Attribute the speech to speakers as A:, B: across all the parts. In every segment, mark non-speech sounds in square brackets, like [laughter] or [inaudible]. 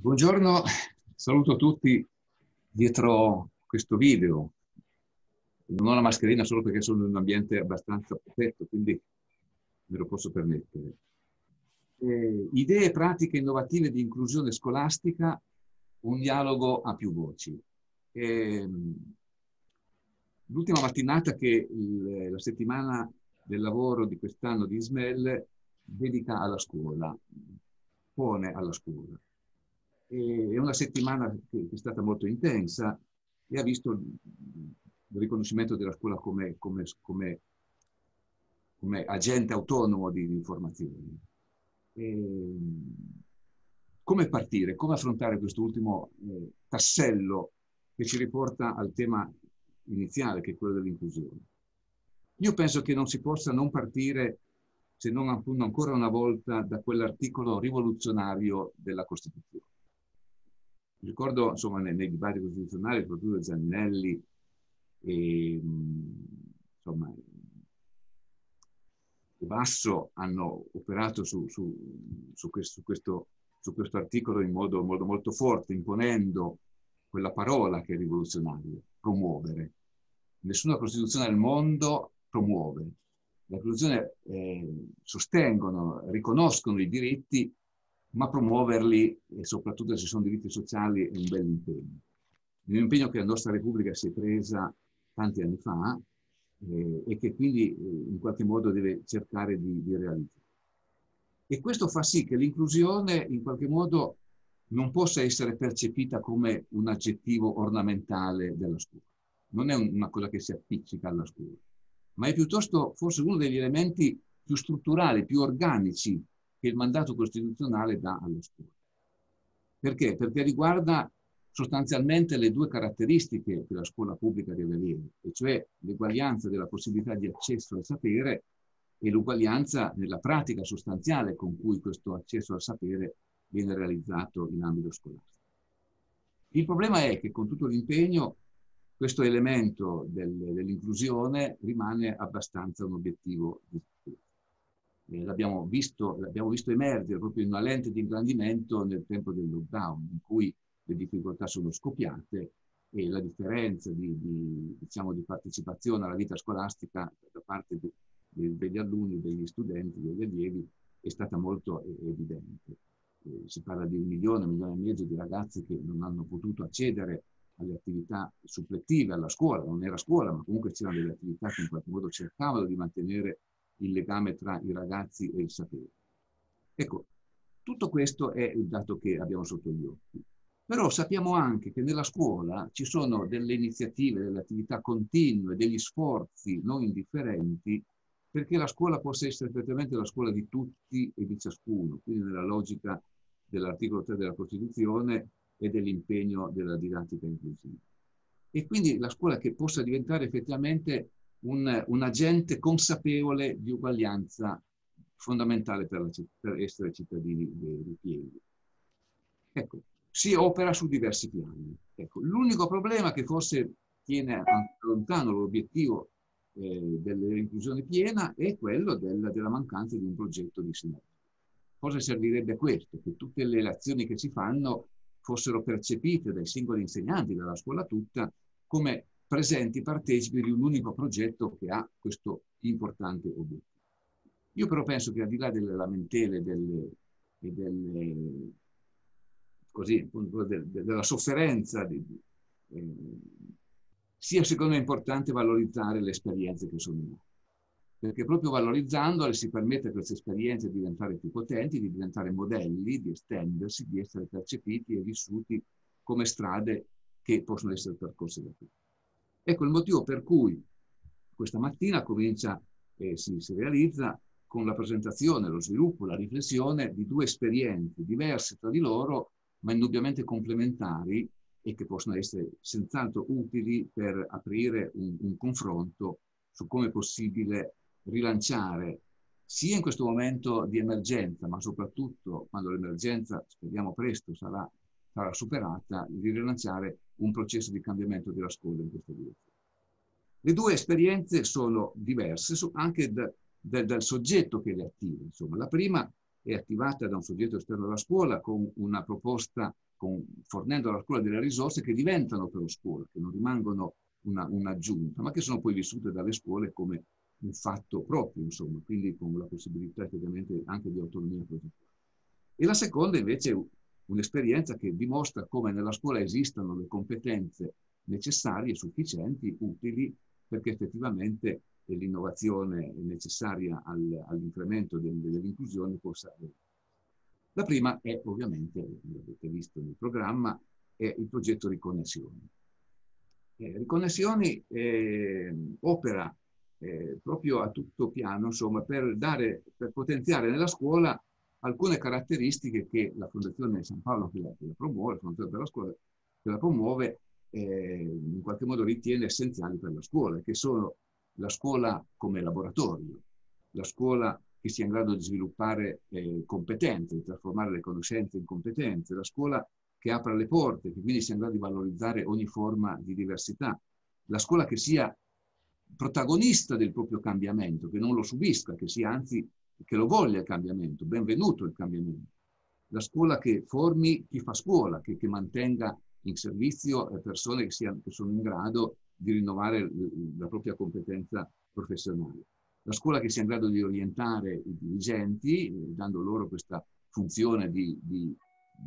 A: Buongiorno, saluto tutti dietro questo video. Non ho la mascherina solo perché sono in un ambiente abbastanza protetto, quindi me lo posso permettere. Eh, idee e pratiche innovative di inclusione scolastica, un dialogo a più voci. Eh, L'ultima mattinata che il, la settimana del lavoro di quest'anno di Ismail dedica alla scuola, pone alla scuola è una settimana che è stata molto intensa e ha visto il riconoscimento della scuola come, come, come, come agente autonomo di, informazioni. E come partire, come affrontare questo ultimo eh, tassello che ci riporta al tema iniziale, che è quello dell'inclusione? Io penso che non si possa non partire, se non ancora una volta, da quell'articolo rivoluzionario della Costituzione Ricordo insomma nei, nei dibattiti costituzionali, soprattutto Zannelli, e, ehm, insomma, e Basso hanno operato su, su, su, questo, su, questo, su questo articolo in modo, modo molto forte, imponendo quella parola che è rivoluzionaria, promuovere. Nessuna Costituzione al mondo promuove. La Costituzione eh, sostengono, riconoscono i diritti ma promuoverli, e soprattutto se sono diritti sociali, è un bel impegno. È un impegno che la nostra Repubblica si è presa tanti anni fa eh, e che quindi eh, in qualche modo deve cercare di, di realizzare. E questo fa sì che l'inclusione in qualche modo non possa essere percepita come un aggettivo ornamentale della scuola. Non è una cosa che si appiccica alla scuola, ma è piuttosto forse uno degli elementi più strutturali, più organici che il mandato costituzionale dà allo scuola. Perché? Perché riguarda sostanzialmente le due caratteristiche che la scuola pubblica deve avere, e cioè l'eguaglianza della possibilità di accesso al sapere e l'uguaglianza nella pratica sostanziale con cui questo accesso al sapere viene realizzato in ambito scolastico. Il problema è che con tutto l'impegno questo elemento del, dell'inclusione rimane abbastanza un obiettivo difficile eh, l'abbiamo, visto, l'abbiamo visto emergere proprio in una lente di ingrandimento nel tempo del lockdown, in cui le difficoltà sono scoppiate e la differenza di, di, diciamo, di partecipazione alla vita scolastica da parte di, degli alunni, degli studenti, degli allievi è stata molto evidente. Eh, si parla di un milione, un milione e mezzo di ragazzi che non hanno potuto accedere alle attività supplettive, alla scuola, non era scuola, ma comunque c'erano delle attività che in qualche modo cercavano di mantenere il legame tra i ragazzi e il sapere. Ecco, tutto questo è il dato che abbiamo sotto gli occhi. Però sappiamo anche che nella scuola ci sono delle iniziative, delle attività continue, degli sforzi non indifferenti perché la scuola possa essere effettivamente la scuola di tutti e di ciascuno, quindi nella logica dell'articolo 3 della Costituzione e dell'impegno della didattica inclusiva. E quindi la scuola che possa diventare effettivamente un, un agente consapevole di uguaglianza fondamentale per, la, per essere cittadini di, Piedi. Ecco, si opera su diversi piani. Ecco, l'unico problema che forse tiene lontano l'obiettivo eh, dell'inclusione piena è quello del, della mancanza di un progetto di sinergia. Cosa servirebbe questo? Che tutte le azioni che si fanno fossero percepite dai singoli insegnanti, dalla scuola tutta, come presenti partecipi di un unico progetto che ha questo importante obiettivo. Io però penso che al di là delle lamentele delle, e delle, così, appunto, de, de, della sofferenza, di, eh, sia secondo me importante valorizzare le esperienze che sono in atto. Perché proprio valorizzandole si permette a queste esperienze di diventare più potenti, di diventare modelli, di estendersi, di essere percepiti e vissuti come strade che possono essere percorse da tutti. Ecco il motivo per cui questa mattina comincia e eh, si, si realizza con la presentazione, lo sviluppo, la riflessione di due esperienze diverse tra di loro, ma indubbiamente complementari e che possono essere senz'altro utili per aprire un, un confronto su come è possibile rilanciare sia in questo momento di emergenza, ma soprattutto quando l'emergenza, speriamo presto, sarà, sarà superata, di rilanciare un processo di cambiamento della scuola in questa direzione. Le due esperienze sono diverse anche da, da, dal soggetto che le attiva. Insomma. La prima è attivata da un soggetto esterno alla scuola con una proposta, con, fornendo alla scuola delle risorse che diventano per la scuola, che non rimangono un'aggiunta, una ma che sono poi vissute dalle scuole come un fatto proprio, insomma, quindi con la possibilità chiaramente anche di autonomia progettuale. E la seconda invece un'esperienza che dimostra come nella scuola esistano le competenze necessarie, sufficienti, utili, perché effettivamente l'innovazione necessaria al, all'incremento del, dell'inclusione possa avere. La prima è ovviamente, l'avete visto nel programma, è il progetto Riconnessioni. Eh, Riconnessioni eh, opera eh, proprio a tutto piano, insomma, per, dare, per potenziare nella scuola alcune caratteristiche che la Fondazione San Paolo che la, che la promuove, la Fondazione per Scuola che la promuove, eh, in qualche modo ritiene essenziali per la scuola, che sono la scuola come laboratorio, la scuola che sia in grado di sviluppare eh, competenze, di trasformare le conoscenze in competenze, la scuola che apra le porte, che quindi sia in grado di valorizzare ogni forma di diversità, la scuola che sia protagonista del proprio cambiamento, che non lo subisca, che sia anzi che lo voglia il cambiamento, benvenuto il cambiamento. La scuola che formi chi fa scuola, che, che mantenga in servizio persone che, siano, che sono in grado di rinnovare la propria competenza professionale. La scuola che sia in grado di orientare i dirigenti, eh, dando loro questa funzione di, di,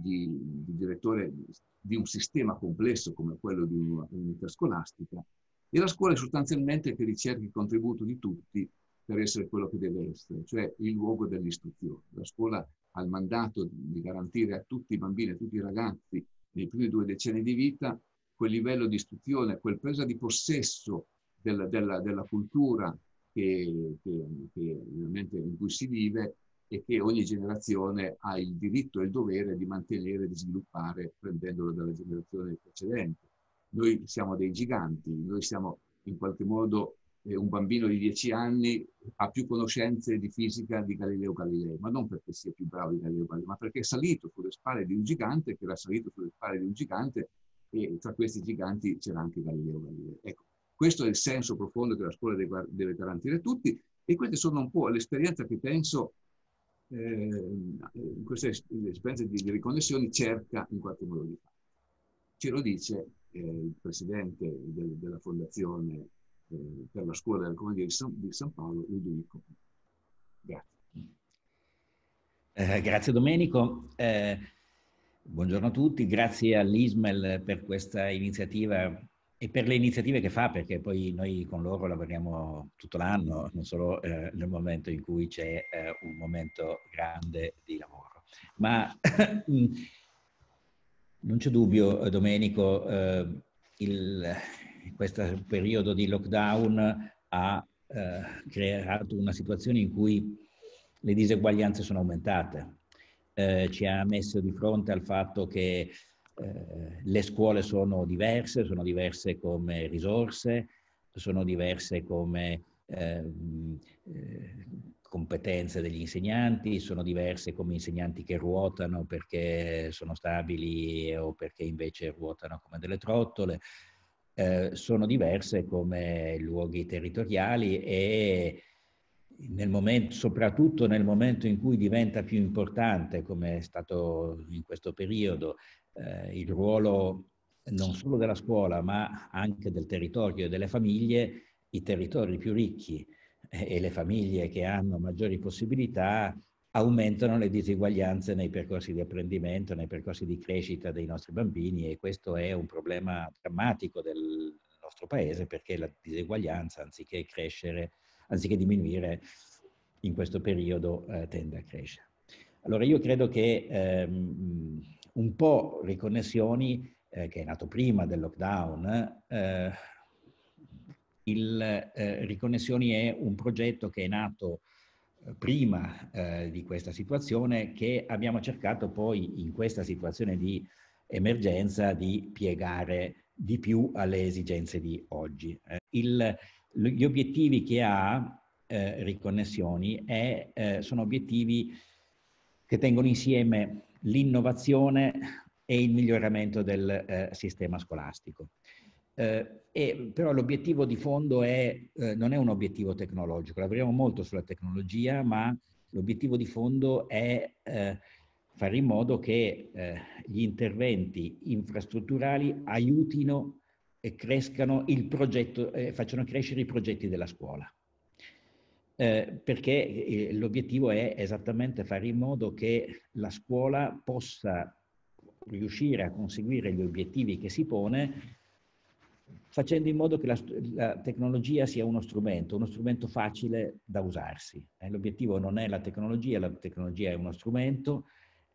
A: di, di direttore di un sistema complesso come quello di una comunità scolastica, e la scuola sostanzialmente che ricerchi il contributo di tutti per essere quello che deve essere, cioè il luogo dell'istruzione. La scuola ha il mandato di garantire a tutti i bambini, a tutti i ragazzi nei primi due decenni di vita quel livello di istruzione, quel presa di possesso della, della, della cultura che, che, che in cui si vive e che ogni generazione ha il diritto e il dovere di mantenere e di sviluppare prendendolo dalla generazione precedente. Noi siamo dei giganti, noi siamo in qualche modo eh, un bambino di 10 anni ha più conoscenze di fisica di Galileo Galilei, ma non perché sia più bravo di Galileo Galilei, ma perché è salito sulle spalle di un gigante che era salito sulle spalle di un gigante e tra questi giganti c'era anche Galileo Galilei. Ecco, questo è il senso profondo che la scuola deve, garantire a tutti e queste sono un po' l'esperienza che penso, ehm, eh, questa esperienza di, di riconnessioni cerca in qualche modo di fare. Ce lo dice eh, il presidente del, della fondazione eh, per la scuola della Commedia di, di San, Paolo, Ludovico.
B: Grazie. Eh, grazie Domenico. Eh, buongiorno a tutti, grazie all'ISMEL per questa iniziativa e per le iniziative che fa, perché poi noi con loro lavoriamo tutto l'anno, non solo eh, nel momento in cui c'è eh, un momento grande di lavoro. Ma [coughs] non c'è dubbio, Domenico, eh, il, questo periodo di lockdown ha eh, creato una situazione in cui le diseguaglianze sono aumentate. Eh, ci ha messo di fronte al fatto che eh, le scuole sono diverse, sono diverse come risorse, sono diverse come ehm, eh, competenze degli insegnanti, sono diverse come insegnanti che ruotano perché sono stabili o perché invece ruotano come delle trottole, eh, sono diverse come luoghi territoriali e nel momento, soprattutto nel momento in cui diventa più importante, come è stato in questo periodo, eh, il ruolo non solo della scuola, ma anche del territorio e delle famiglie, i territori più ricchi eh, e le famiglie che hanno maggiori possibilità aumentano le diseguaglianze nei percorsi di apprendimento, nei percorsi di crescita dei nostri bambini e questo è un problema drammatico del nostro paese perché la diseguaglianza anziché crescere, anziché diminuire in questo periodo eh, tende a crescere. Allora io credo che ehm, un po' Riconnessioni, eh, che è nato prima del lockdown, eh, il, eh, Riconnessioni è un progetto che è nato prima eh, di questa situazione che abbiamo cercato poi in questa situazione di emergenza di piegare di più alle esigenze di oggi. Eh, il, gli obiettivi che ha eh, Riconnessioni è, eh, sono obiettivi che tengono insieme l'innovazione e il miglioramento del eh, sistema scolastico. Eh, e, però l'obiettivo di fondo è, eh, non è un obiettivo tecnologico, lavoriamo molto sulla tecnologia, ma l'obiettivo di fondo è eh, fare in modo che eh, gli interventi infrastrutturali aiutino e crescano il progetto, eh, facciano crescere i progetti della scuola. Eh, perché l'obiettivo è esattamente fare in modo che la scuola possa riuscire a conseguire gli obiettivi che si pone facendo in modo che la, la, tecnologia sia uno strumento, uno strumento facile da usarsi. Eh, l'obiettivo non è la tecnologia, la tecnologia è uno strumento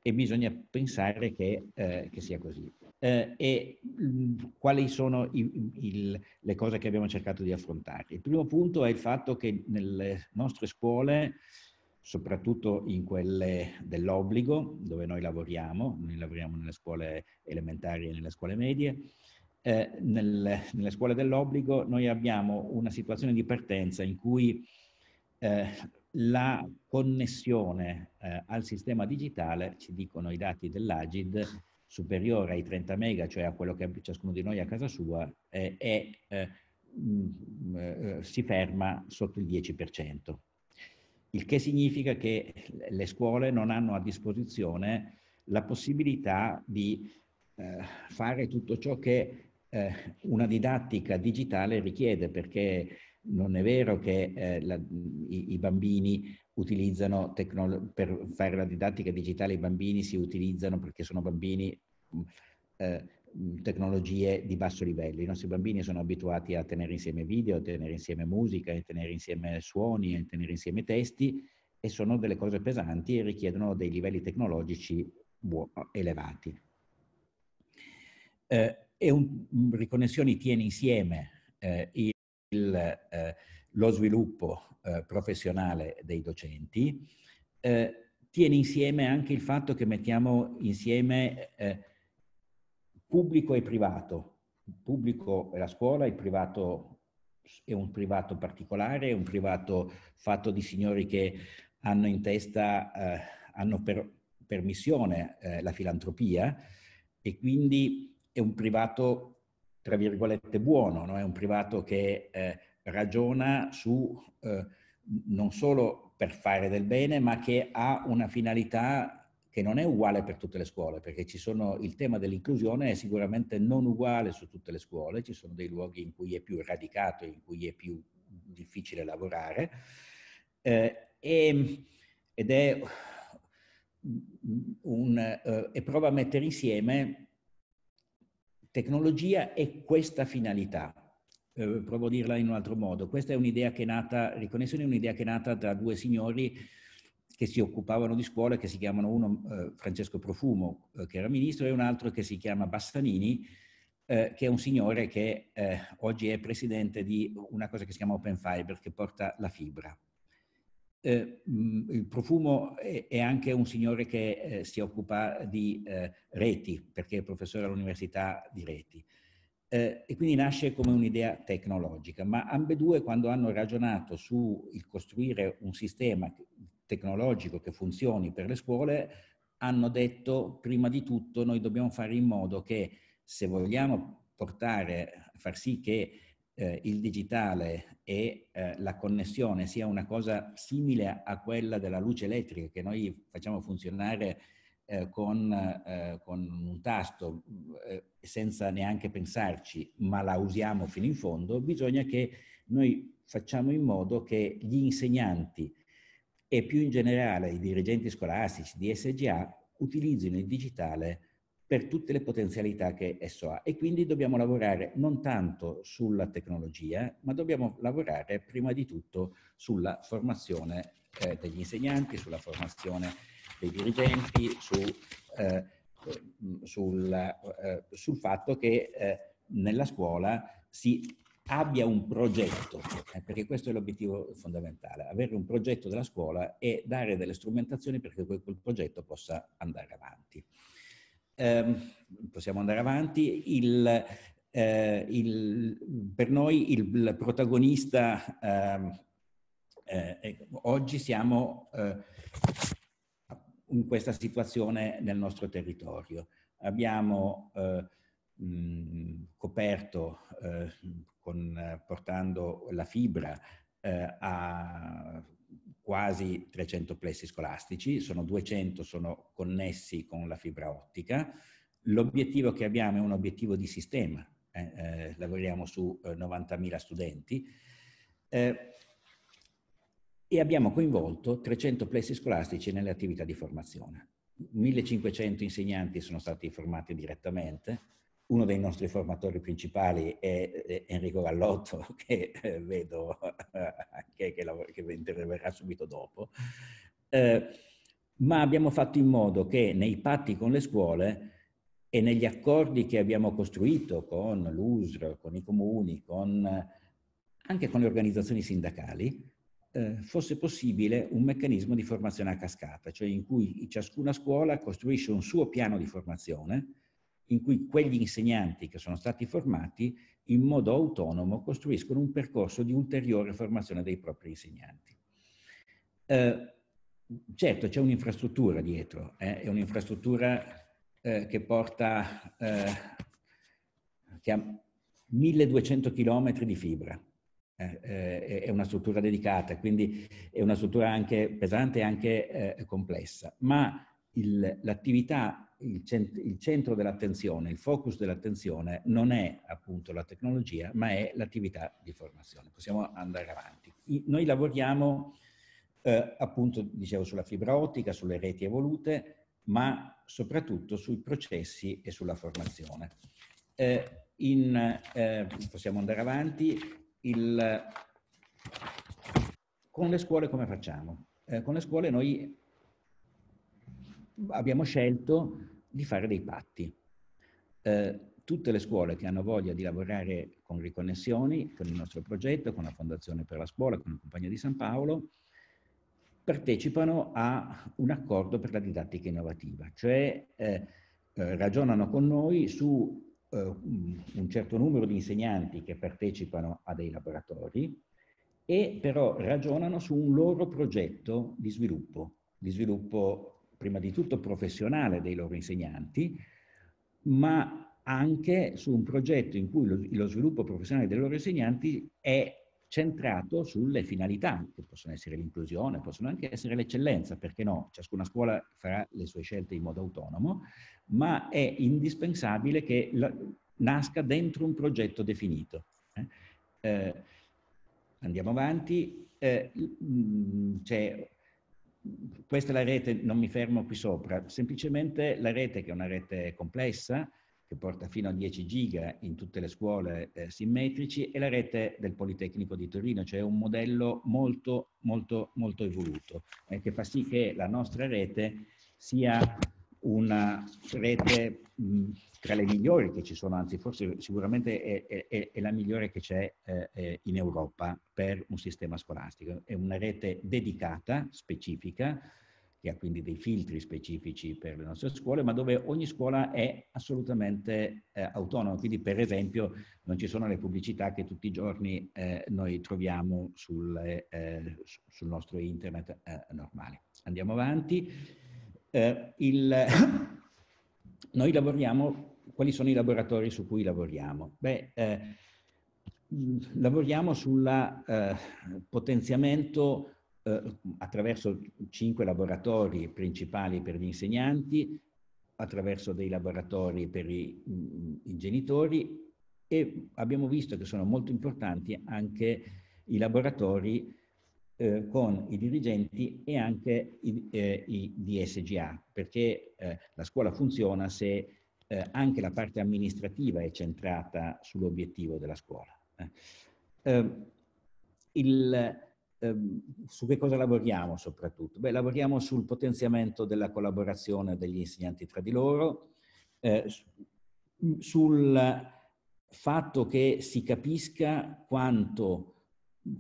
B: e bisogna pensare che, eh, che sia così. Eh, e mh, quali sono i, il, le cose che abbiamo cercato di affrontare? Il primo punto è il fatto che nelle nostre scuole soprattutto in quelle dell'obbligo, dove noi lavoriamo, noi lavoriamo nelle scuole elementari e nelle scuole medie, eh, nel, nelle scuole dell'obbligo noi abbiamo una situazione di partenza in cui eh, la connessione eh, al sistema digitale, ci dicono i dati dell'Agid, superiore ai 30 mega, cioè a quello che ciascuno di noi ha a casa sua, eh, è, mh, mh, si ferma sotto il 10%. Il che significa che le scuole non hanno a disposizione la possibilità di eh, fare tutto ciò che eh, una didattica digitale richiede, perché non è vero che eh, la, i, i, bambini utilizzano tecnologie, per fare la didattica digitale i bambini si utilizzano perché sono bambini mm, eh, mm, tecnologie di basso livello. I nostri bambini sono abituati a tenere insieme video, a tenere insieme musica, a tenere insieme suoni, a tenere insieme testi e sono delle cose pesanti e richiedono dei livelli tecnologici elevati. Eh, e un, mm, Riconnessioni tiene insieme eh, il, eh, lo sviluppo eh, professionale dei docenti, eh, tiene insieme anche il fatto che mettiamo insieme eh, pubblico e privato. Il pubblico è la scuola, il privato è un privato particolare, è un privato fatto di signori che hanno in testa, eh, hanno per, per missione la filantropia e quindi è un privato, tra virgolette, buono, no? è un privato che eh, ragiona su eh, non solo per fare del bene, ma che ha una finalità che non è uguale per tutte le scuole, perché sono, il tema dell'inclusione è sicuramente non uguale su tutte le scuole, ci sono dei luoghi in cui è più radicato, in cui è più difficile lavorare, eh, e, ed è un, eh, e prova a mettere insieme Tecnologia e questa finalità. Eh, provo a dirla in un altro modo. Questa è un'idea che è nata, Riconnessione è un'idea che è nata tra due signori che si occupavano di scuola, che si chiamano uno eh, Francesco Profumo, eh, che era ministro, e un altro che si chiama Bassanini, eh, che è un signore che eh, oggi è presidente di una cosa che si chiama Open Fiber, che porta la fibra. Eh, il profumo è, è, anche un signore che eh, si occupa di eh, reti, perché è professore all'università di reti. Eh, e quindi nasce come un'idea tecnologica, ma ambedue quando hanno ragionato sul costruire un sistema tecnologico che funzioni per le scuole, hanno detto prima di tutto noi dobbiamo fare in modo che se vogliamo portare, far sì che eh, il digitale e eh, la connessione sia una cosa simile a quella della luce elettrica che noi facciamo funzionare eh, con, eh, con, un tasto eh, senza neanche pensarci, ma la usiamo fino in fondo, bisogna che noi facciamo in modo che gli insegnanti e più in generale i dirigenti scolastici di SGA utilizzino il digitale per tutte le potenzialità che esso ha. E quindi dobbiamo lavorare non tanto sulla tecnologia, ma dobbiamo lavorare prima di tutto sulla formazione eh, degli insegnanti, sulla formazione dei dirigenti, su, eh, sul, eh, sul, fatto che eh, nella scuola si abbia un progetto, eh, perché questo è l'obiettivo fondamentale, avere un progetto della scuola e dare delle strumentazioni perché quel, quel progetto possa andare avanti ehm, possiamo andare avanti, il, eh, il, per noi il, protagonista, ehm, eh, eh, oggi siamo eh, in questa situazione nel nostro territorio. Abbiamo eh, mh, coperto, eh, con, portando la fibra a quasi 300 plessi scolastici, sono 200 sono connessi con la fibra ottica. L'obiettivo che abbiamo è un obiettivo di sistema, eh, eh, lavoriamo su eh, 90.000 studenti eh, e abbiamo coinvolto 300 plessi scolastici nelle attività di formazione. 1.500 insegnanti sono stati formati direttamente, uno dei nostri formatori principali è Enrico Gallotto, [laughs] che eh, vedo [laughs] che, che, che interverrà subito dopo, eh, ma abbiamo fatto in modo che nei patti con le scuole e negli accordi che abbiamo costruito con l'USR, con i comuni, con, anche con le organizzazioni sindacali, eh, fosse possibile un meccanismo di formazione a cascata, cioè in cui ciascuna scuola costruisce un suo piano di formazione in cui quegli insegnanti che sono stati formati in modo autonomo costruiscono un percorso di ulteriore formazione dei propri insegnanti. Eh, certo, c'è un'infrastruttura dietro, eh, è un'infrastruttura eh, che porta, eh, che ha 1200 chilometri di fibra, eh, eh, è una struttura dedicata, quindi è una struttura anche pesante e anche complessa, ma il, l'attività, il, cent- il, centro dell'attenzione, il focus dell'attenzione non è appunto la tecnologia, ma è l'attività di formazione. Possiamo andare avanti. I, noi lavoriamo eh, appunto, dicevo, sulla fibra ottica, sulle reti evolute, ma soprattutto sui processi e sulla formazione. Eh, in, eh, possiamo andare avanti. Il, con le scuole come facciamo? Eh, con le scuole noi abbiamo scelto di fare dei patti. Eh, tutte le scuole che hanno voglia di lavorare con riconnessioni, con il nostro progetto, con la Fondazione per la Scuola, con la Compagnia di San Paolo, partecipano a un accordo per la didattica innovativa, cioè eh, eh ragionano con noi su eh, un certo numero di insegnanti che partecipano a dei laboratori e però ragionano su un loro progetto di sviluppo, di sviluppo prima di tutto professionale dei loro insegnanti, ma anche su un progetto in cui lo, lo sviluppo professionale dei loro insegnanti è centrato sulle finalità, che possono essere l'inclusione, possono anche essere l'eccellenza, perché no, ciascuna scuola farà le sue scelte in modo autonomo, ma è indispensabile che la, nasca dentro un progetto definito. Eh, eh andiamo avanti, eh, mm, c'è questa è la rete, non mi fermo qui sopra, semplicemente la rete che è una rete complessa, che porta fino a 10 giga in tutte le scuole eh, simmetrici, e la rete del Politecnico di Torino, cioè un modello molto, molto, molto evoluto, eh, che fa sì che la nostra rete sia una rete tra le migliori che ci sono, anzi forse sicuramente è, è, è la migliore che c'è eh, eh, in Europa per un sistema scolastico. È una rete dedicata, specifica, che ha quindi dei filtri specifici per le nostre scuole, ma dove ogni scuola è assolutamente eh, autonoma. Quindi, per esempio, non ci sono le pubblicità che tutti i giorni eh, noi troviamo sul, eh, eh sul nostro internet eh, normale. Andiamo avanti eh, il, [coughs] noi lavoriamo, quali sono i laboratori su cui lavoriamo? Beh, eh, lavoriamo sul eh, potenziamento eh, attraverso cinque laboratori principali per gli insegnanti, attraverso dei laboratori per i, i genitori e abbiamo visto che sono molto importanti anche i laboratori eh, con i dirigenti e anche i, eh, i DSGA, perché eh, la scuola funziona se eh, anche la parte amministrativa è centrata sull'obiettivo della scuola. Eh. Ehm, il, ehm, su che cosa lavoriamo soprattutto? Beh, lavoriamo sul potenziamento della collaborazione degli insegnanti tra di loro, eh, sul fatto che si capisca quanto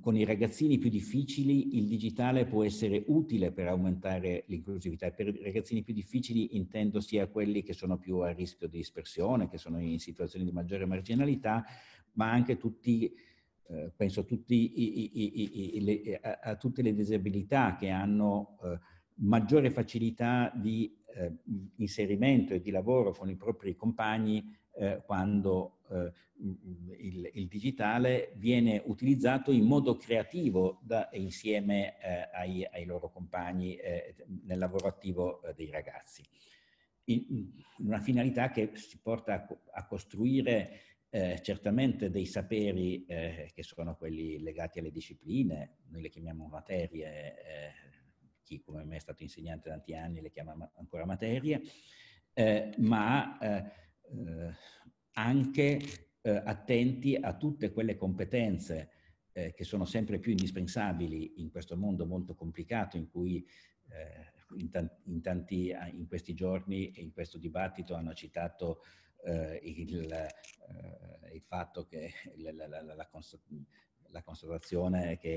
B: con i ragazzini più difficili il digitale può essere utile per aumentare l'inclusività. Per i ragazzini più difficili intendo sia quelli che sono più a rischio di dispersione, che sono in situazioni di maggiore marginalità, ma anche tutti, eh, penso tutti i, i, i, le, a, a, tutte le disabilità che hanno eh, maggiore facilità di eh, inserimento e di lavoro con i propri compagni eh, quando eh, il, il, digitale viene utilizzato in modo creativo da, insieme eh, ai, ai, loro compagni eh, nel lavoro attivo eh, dei ragazzi. In, mm, una finalità che si porta a, a costruire eh, certamente dei saperi eh, che sono quelli legati alle discipline, noi le chiamiamo materie, chi come me è stato insegnante tanti anni le chiama ancora materie, ma anche eh, attenti a tutte quelle competenze eh, che sono sempre più indispensabili in questo mondo molto complicato in cui eh, in, tanti, in, tanti, ah, in, questi giorni e in questo dibattito hanno citato eh, il, eh, il, fatto che la, la, la, la la constatazione che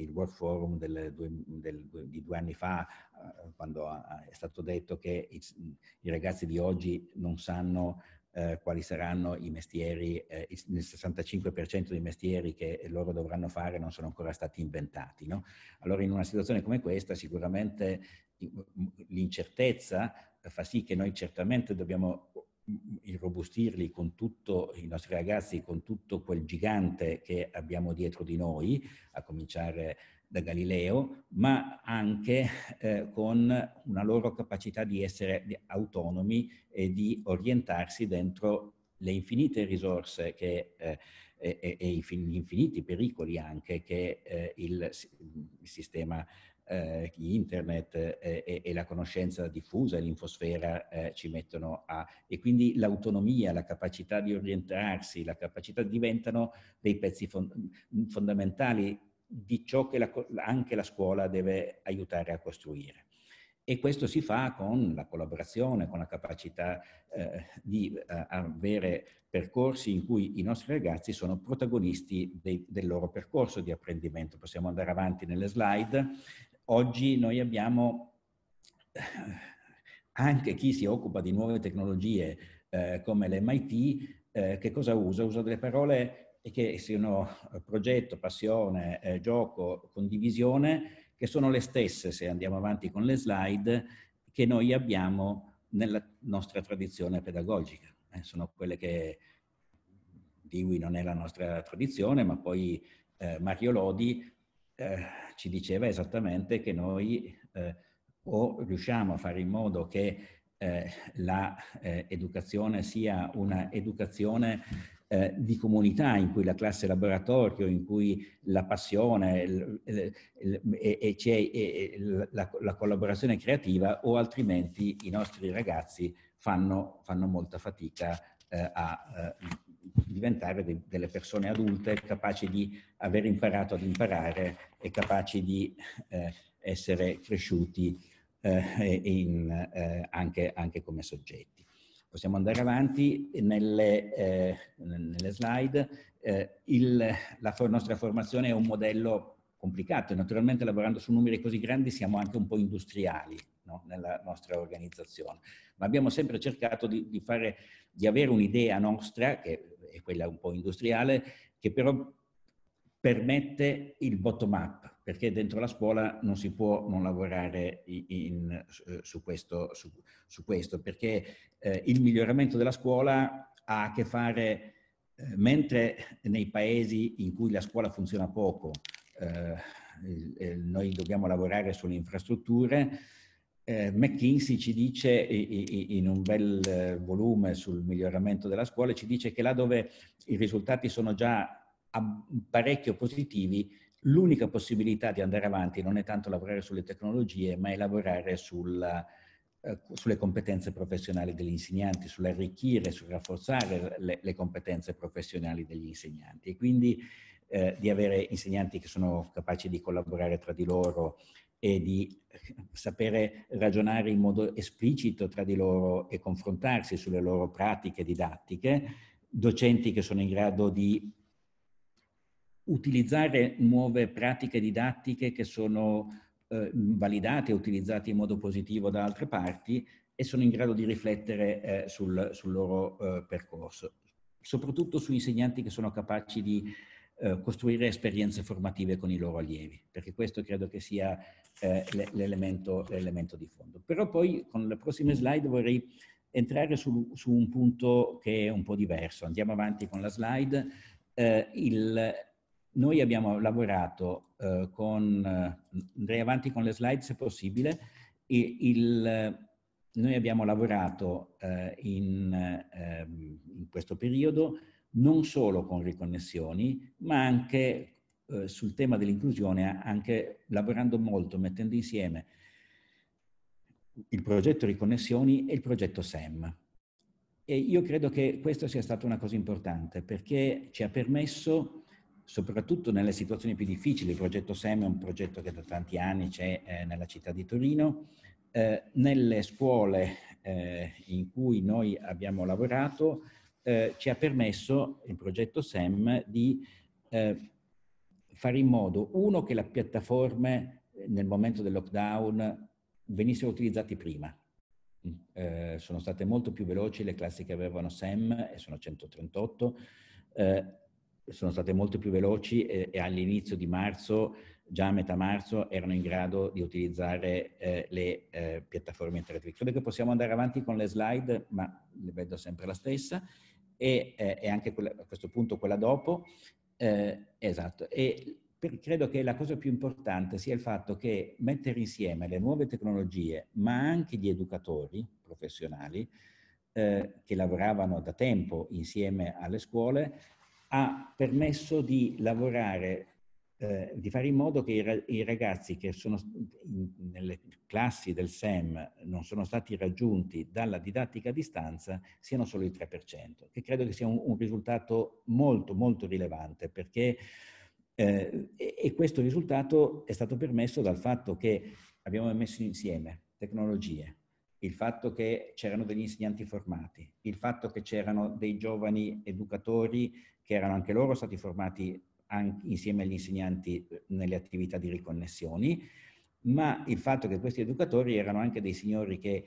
B: il World Forum del, del, di due anni fa, eh, quando ah, è stato detto che i, ragazzi di oggi non sanno eh, quali saranno i mestieri, eh, il 65% dei mestieri che loro dovranno fare non sono ancora stati inventati. No? Allora in una situazione come questa sicuramente l'incertezza eh, fa sì che noi certamente dobbiamo irrobustirli con tutto, i nostri ragazzi, con tutto quel gigante che abbiamo dietro di noi, a cominciare da Galileo, ma anche eh, con una loro capacità di essere autonomi e di orientarsi dentro le infinite risorse che, eh, e, e, gli infiniti pericoli anche che eh, il, il, sistema eh, internet eh, e, e, la conoscenza diffusa e l'infosfera eh, ci mettono a... E quindi l'autonomia, la capacità di orientarsi, la capacità diventano dei pezzi fond mm, fondamentali di ciò che la, anche la scuola deve aiutare a costruire. E questo si fa con la collaborazione, con la capacità eh, di eh, avere percorsi in cui i nostri ragazzi sono protagonisti dei, del loro percorso di apprendimento. Possiamo andare avanti nelle slide. Oggi noi abbiamo eh, anche chi si occupa di nuove tecnologie eh, come l'MIT, eh, che cosa usa? Usa delle parole e che siano eh, progetto, passione, eh, gioco, condivisione, che sono le stesse, se andiamo avanti con le slide, che noi abbiamo nella nostra tradizione pedagogica. Eh, sono quelle che di cui non è la nostra tradizione, ma poi eh, Mario Lodi eh, ci diceva esattamente che noi eh, o riusciamo a fare in modo che eh, l'educazione eh, sia una educazione eh, di comunità in cui la classe laboratorio, in cui la passione e, c'è la, la, collaborazione creativa o altrimenti i nostri ragazzi fanno, fanno molta fatica eh, a eh, diventare de, delle persone adulte capaci di aver imparato ad imparare e capaci di eh, essere cresciuti eh, in, anche, anche come soggetti. Possiamo andare avanti nelle, eh, nelle slide. Eh, il, la for nostra formazione è un modello complicato e naturalmente lavorando su numeri così grandi siamo anche un po' industriali no? nella nostra organizzazione, ma abbiamo sempre cercato di, di, fare, di avere un'idea nostra, che è quella un po' industriale, che però permette il bottom up, perché dentro la scuola non si può non lavorare in, in, su, questo, su, su, questo, perché eh, il miglioramento della scuola ha a che fare, eh, mentre nei paesi in cui la scuola funziona poco, eh, eh noi dobbiamo lavorare sulle infrastrutture, eh, McKinsey ci dice, in un bel eh, volume sul miglioramento della scuola, ci dice che là dove i risultati sono già parecchio positivi, l'unica possibilità di andare avanti non è tanto lavorare sulle tecnologie, ma è lavorare sulla, eh, sulle competenze professionali degli insegnanti, sull'arricchire, sul rafforzare le, le competenze professionali degli insegnanti. E quindi eh, di avere insegnanti che sono capaci di collaborare tra di loro e di sapere ragionare in modo esplicito tra di loro e confrontarsi sulle loro pratiche didattiche, docenti che sono in grado di utilizzare nuove pratiche didattiche che sono eh, validate e utilizzate in modo positivo da altre parti e sono in grado di riflettere eh, sul, sul, loro eh, percorso, soprattutto su insegnanti che sono capaci di eh, costruire esperienze formative con i loro allievi, perché questo credo che sia eh, l'elemento, di fondo. Però poi con le prossime slide vorrei entrare su, su un punto che è un po' diverso. Andiamo avanti con la slide. Eh, il, noi abbiamo lavorato eh, con, eh, andrei avanti con le slide se possibile, e il, noi abbiamo lavorato eh, in, eh, in, questo periodo non solo con riconnessioni, ma anche eh, sul tema dell'inclusione, anche lavorando molto, mettendo insieme il progetto Riconnessioni e il progetto SEM. E io credo che questa sia stata una cosa importante perché ci ha permesso soprattutto nelle situazioni più difficili. Il progetto SEM è un progetto che da tanti anni c'è eh, nella città di Torino. Eh, nelle scuole eh, in cui noi abbiamo lavorato eh, ci ha permesso il progetto SEM di eh, fare in modo, uno, che le piattaforme eh, nel momento del lockdown venissero utilizzate prima. Mm, sono state molto più veloci le classi che avevano SEM e sono 138. Eh, sono state molto più veloci e, e all'inizio di marzo, già a metà marzo, erano in grado di utilizzare eh, le eh, piattaforme interattive. Credo che possiamo andare avanti con le slide, ma le vedo sempre la stessa, e, eh, e anche quella, a questo punto quella dopo. Eh, esatto. E per, credo che la cosa più importante sia il fatto che mettere insieme le nuove tecnologie, ma anche gli educatori professionali, eh, che lavoravano da tempo insieme alle scuole, ha permesso di lavorare, eh, di fare in modo che i, i ragazzi che sono in, nelle classi del SEM non sono stati raggiunti dalla didattica a distanza siano solo il 3%, che credo che sia un, un risultato molto molto rilevante perché eh, e questo risultato è stato permesso dal fatto che abbiamo messo insieme tecnologie, il fatto che c'erano degli insegnanti formati, il fatto che c'erano dei giovani educatori che erano anche loro stati formati insieme agli insegnanti eh, nelle attività di riconnessioni, ma il fatto che questi educatori erano anche dei signori che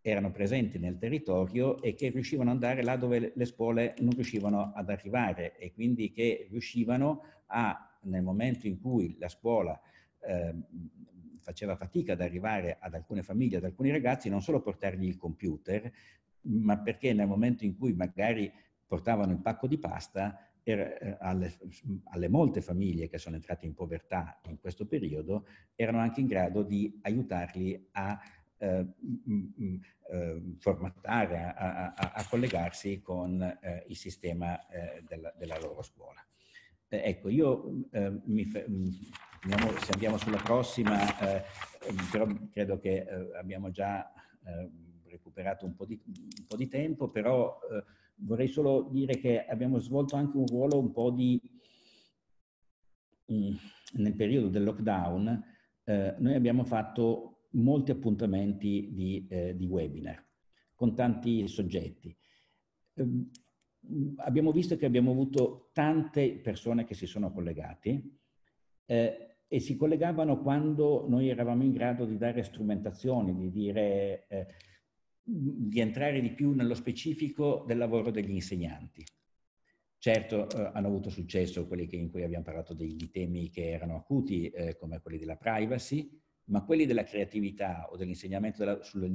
B: erano presenti nel territorio e che riuscivano ad andare là dove le scuole non riuscivano ad arrivare e quindi che riuscivano a, nel momento in cui la scuola eh, faceva fatica ad arrivare ad alcune famiglie, ad alcuni ragazzi, non solo portargli il computer, ma perché nel momento in cui magari portavano il pacco di pasta, eh, alle, alle, molte famiglie che sono entrate in povertà in questo periodo, erano anche in grado di aiutarli a eh, eh formattare, a, a, a, collegarsi con eh, il sistema eh, della, della loro scuola. Eh, ecco, io eh, mi, mm, andiamo, se andiamo sulla prossima, eh, mm, però credo che eh, abbiamo già ehm, recuperato un po, di, un po' di, tempo, però eh, vorrei solo dire che abbiamo svolto anche un ruolo un po' di... Mm, nel periodo del lockdown eh, noi abbiamo fatto molti appuntamenti di, di webinar con tanti soggetti ehm, abbiamo visto che abbiamo avuto tante persone che si sono collegati eh, e si collegavano quando noi eravamo in grado di dare strumentazioni, di dire... Eh, di entrare di più nello specifico del lavoro degli insegnanti. Certo eh, hanno avuto successo quelli che, in cui abbiamo parlato dei temi che erano acuti, eh, come quelli della privacy, ma quelli della creatività o dell'insegnamento della, sulla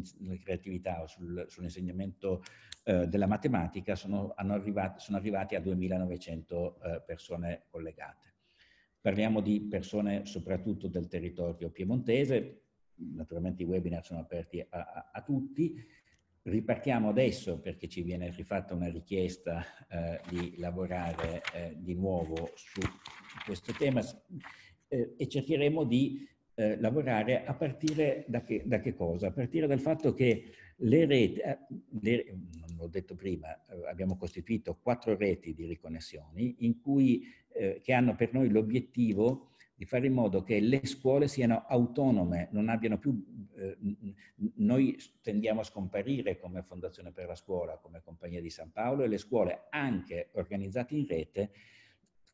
B: creatività o sul, sull'insegnamento eh, della matematica sono, arrivati, sono arrivati, a 2.900 eh, persone collegate. Parliamo di persone soprattutto del territorio piemontese, naturalmente i webinar sono aperti a, a, a tutti, Ripartiamo adesso perché ci viene rifatta una richiesta eh, di lavorare eh, di nuovo su questo tema eh, e cercheremo di eh, lavorare a partire da che, da che, cosa? A partire dal fatto che le reti, eh, le, non l'ho detto prima, eh, abbiamo costituito quattro reti di riconnessioni cui, eh, che hanno per noi l'obiettivo di fare in modo che le scuole siano autonome, non abbiano più... Eh, noi tendiamo a scomparire come Fondazione per la Scuola, come Compagnia di San Paolo e le scuole anche organizzate in rete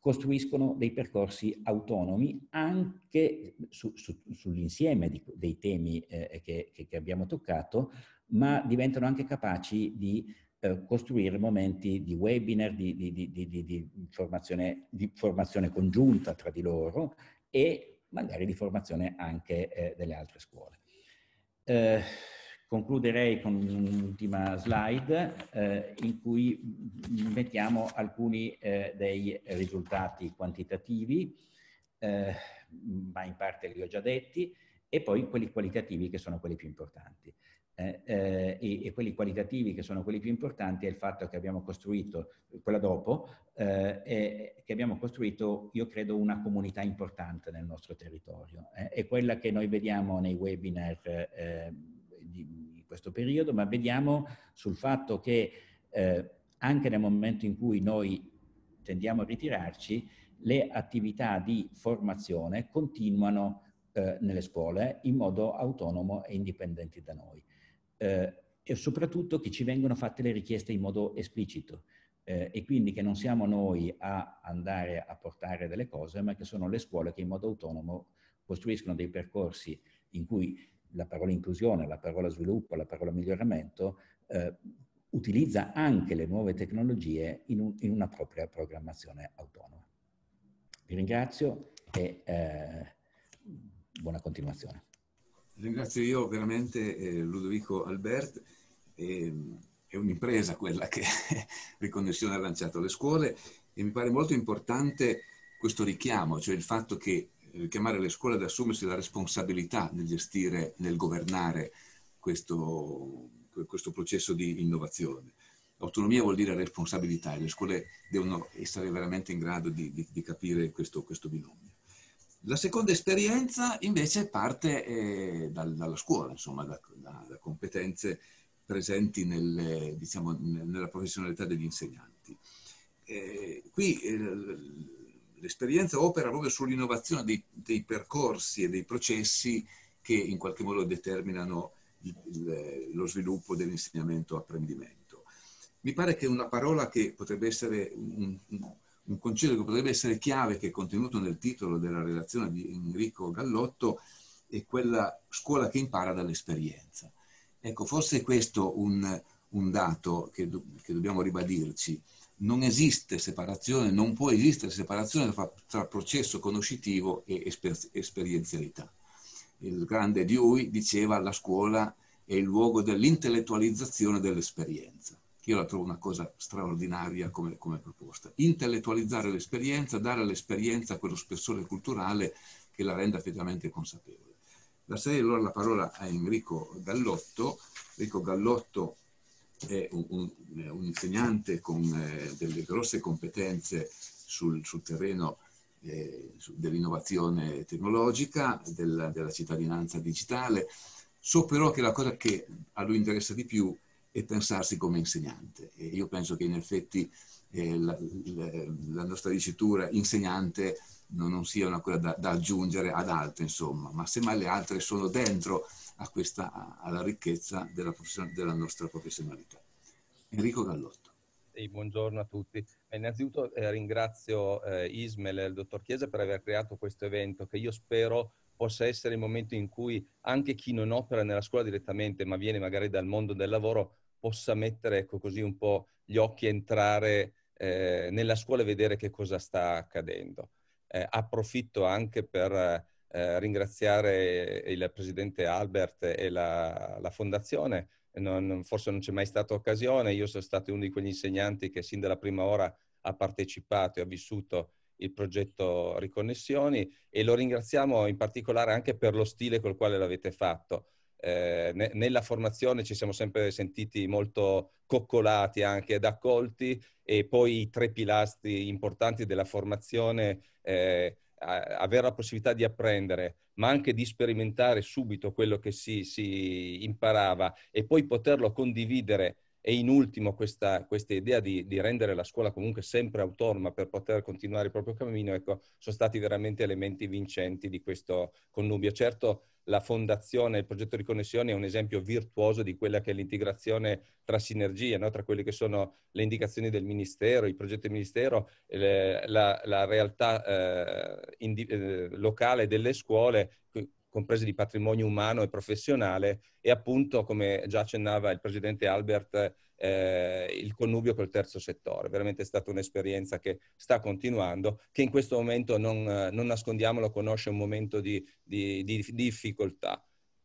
B: costruiscono dei percorsi autonomi anche su, su, sull'insieme di, dei temi eh, che, che, abbiamo toccato, ma diventano anche capaci di eh, costruire momenti di webinar, di, di, di, formazione, di formazione congiunta tra di loro e magari di formazione anche eh, delle altre scuole. Eh, Concluderei con un'ultima slide eh, in cui mettiamo alcuni eh, dei risultati quantitativi, eh, ma in parte li ho già detti, e poi quelli qualitativi che sono quelli più importanti. Eh, eh, e, e, quelli qualitativi che sono quelli più importanti è il fatto che abbiamo costruito, quella dopo, eh, è, che abbiamo costruito, io credo, una comunità importante nel nostro territorio. Eh, è quella che noi vediamo nei webinar eh, questo periodo, ma vediamo sul fatto che eh, anche nel momento in cui noi tendiamo a ritirarci, le attività di formazione continuano eh, nelle scuole in modo autonomo e indipendente da noi. Eh, e soprattutto che ci vengono fatte le richieste in modo esplicito. Eh, e quindi che non siamo noi a andare a portare delle cose, ma che sono le scuole che in modo autonomo costruiscono dei percorsi in cui la parola inclusione, la parola sviluppo, la parola miglioramento, eh, utilizza anche le nuove tecnologie in, un, in, una propria programmazione autonoma. Vi ringrazio e eh, buona continuazione.
A: Ringrazio io veramente eh, Ludovico Albert. è un'impresa quella che [laughs] Riconnessione ha lanciato alle scuole e mi pare molto importante questo richiamo, cioè il fatto che richiamare eh, le scuole ad assumersi la responsabilità nel gestire, nel governare questo, questo processo di innovazione. Autonomia vuol dire responsabilità e le scuole devono essere veramente in grado di, di, di capire questo, questo, binomio. La seconda esperienza invece parte eh, dal, dalla scuola, insomma, da, da, da competenze presenti nelle, diciamo, nella professionalità degli insegnanti. Eh, qui eh, l'esperienza opera proprio sull'innovazione dei, dei, percorsi e dei processi che in qualche modo determinano il, il, lo sviluppo dell'insegnamento-apprendimento. Mi pare che una parola che potrebbe essere, un, un, concetto che potrebbe essere chiave, che è contenuto nel titolo della relazione di Enrico Gallotto, è quella scuola che impara dall'esperienza. Ecco, forse è questo un, un dato che, do, che dobbiamo ribadirci non esiste separazione, non può esistere separazione tra, tra processo conoscitivo e esper, esperienzialità. Il grande Dewey diceva la scuola è il luogo dell'intellettualizzazione dell'esperienza. Io la trovo una cosa straordinaria come, come proposta. Intellettualizzare l'esperienza, dare all'esperienza quello spessore culturale che la renda effettivamente consapevole. Lascerei allora la parola a Enrico Gallotto. Enrico Gallotto è un, un, eh, insegnante con eh, delle grosse competenze sul, sul terreno eh, dell'innovazione tecnologica, della, della, cittadinanza digitale. So però che la cosa che a lui interessa di più è pensarsi come insegnante e io penso che in effetti eh, la, la, nostra dicitura insegnante non, non sia una cosa da, da, aggiungere ad altre, insomma, ma semmai le altre sono dentro a questa, alla ricchezza della, della nostra professionalità. Enrico Gallotto.
C: Sì, buongiorno a tutti. Eh, innanzitutto eh, ringrazio eh, Ismel e il dottor Chiesa per aver creato questo evento che io spero possa essere il momento in cui anche chi non opera nella scuola direttamente, ma viene magari dal mondo del lavoro, possa mettere ecco, così un po' gli occhi e entrare eh, nella scuola e vedere che cosa sta accadendo. Eh, approfitto anche per eh, ringraziare il presidente Albert e la, la fondazione. Non, forse non c'è mai stata occasione, io sono stato uno di quegli insegnanti che sin dalla prima ora ha partecipato e ha vissuto il progetto Riconnessioni e lo ringraziamo in particolare anche per lo stile col quale l'avete fatto eh, ne, nella formazione ci siamo sempre sentiti molto coccolati anche ed accolti e poi i tre pilastri importanti della formazione, eh, avere la possibilità di apprendere, ma anche di sperimentare subito quello che si, si imparava e poi poterlo condividere e in ultimo questa, questa idea di, di, rendere la scuola comunque sempre autonoma per poter continuare il proprio cammino, ecco, sono stati veramente elementi vincenti di questo connubio. Certo la fondazione, il progetto di connessione è un esempio virtuoso di quella che è l'integrazione tra sinergie, no? tra quelle che sono le indicazioni del Ministero, i progetti del Ministero, le, la, la, realtà eh, indi- eh, locale delle scuole, comprese di patrimonio umano e professionale e appunto, come già accennava il Presidente Albert, eh, il connubio col terzo settore. Veramente è stata un'esperienza che sta continuando, che in questo momento, non, non nascondiamolo, conosce un momento di, di, di difficoltà.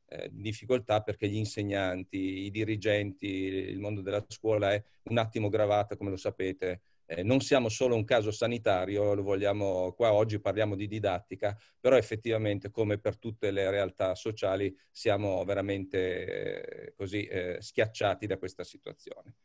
C: Eh, difficoltà perché gli insegnanti, i dirigenti, il mondo della scuola è un attimo gravato, come lo sapete, eh, non siamo solo un caso sanitario, lo vogliamo, qua oggi parliamo di didattica, però effettivamente come per tutte le realtà sociali siamo veramente eh, così eh, schiacciati da questa situazione.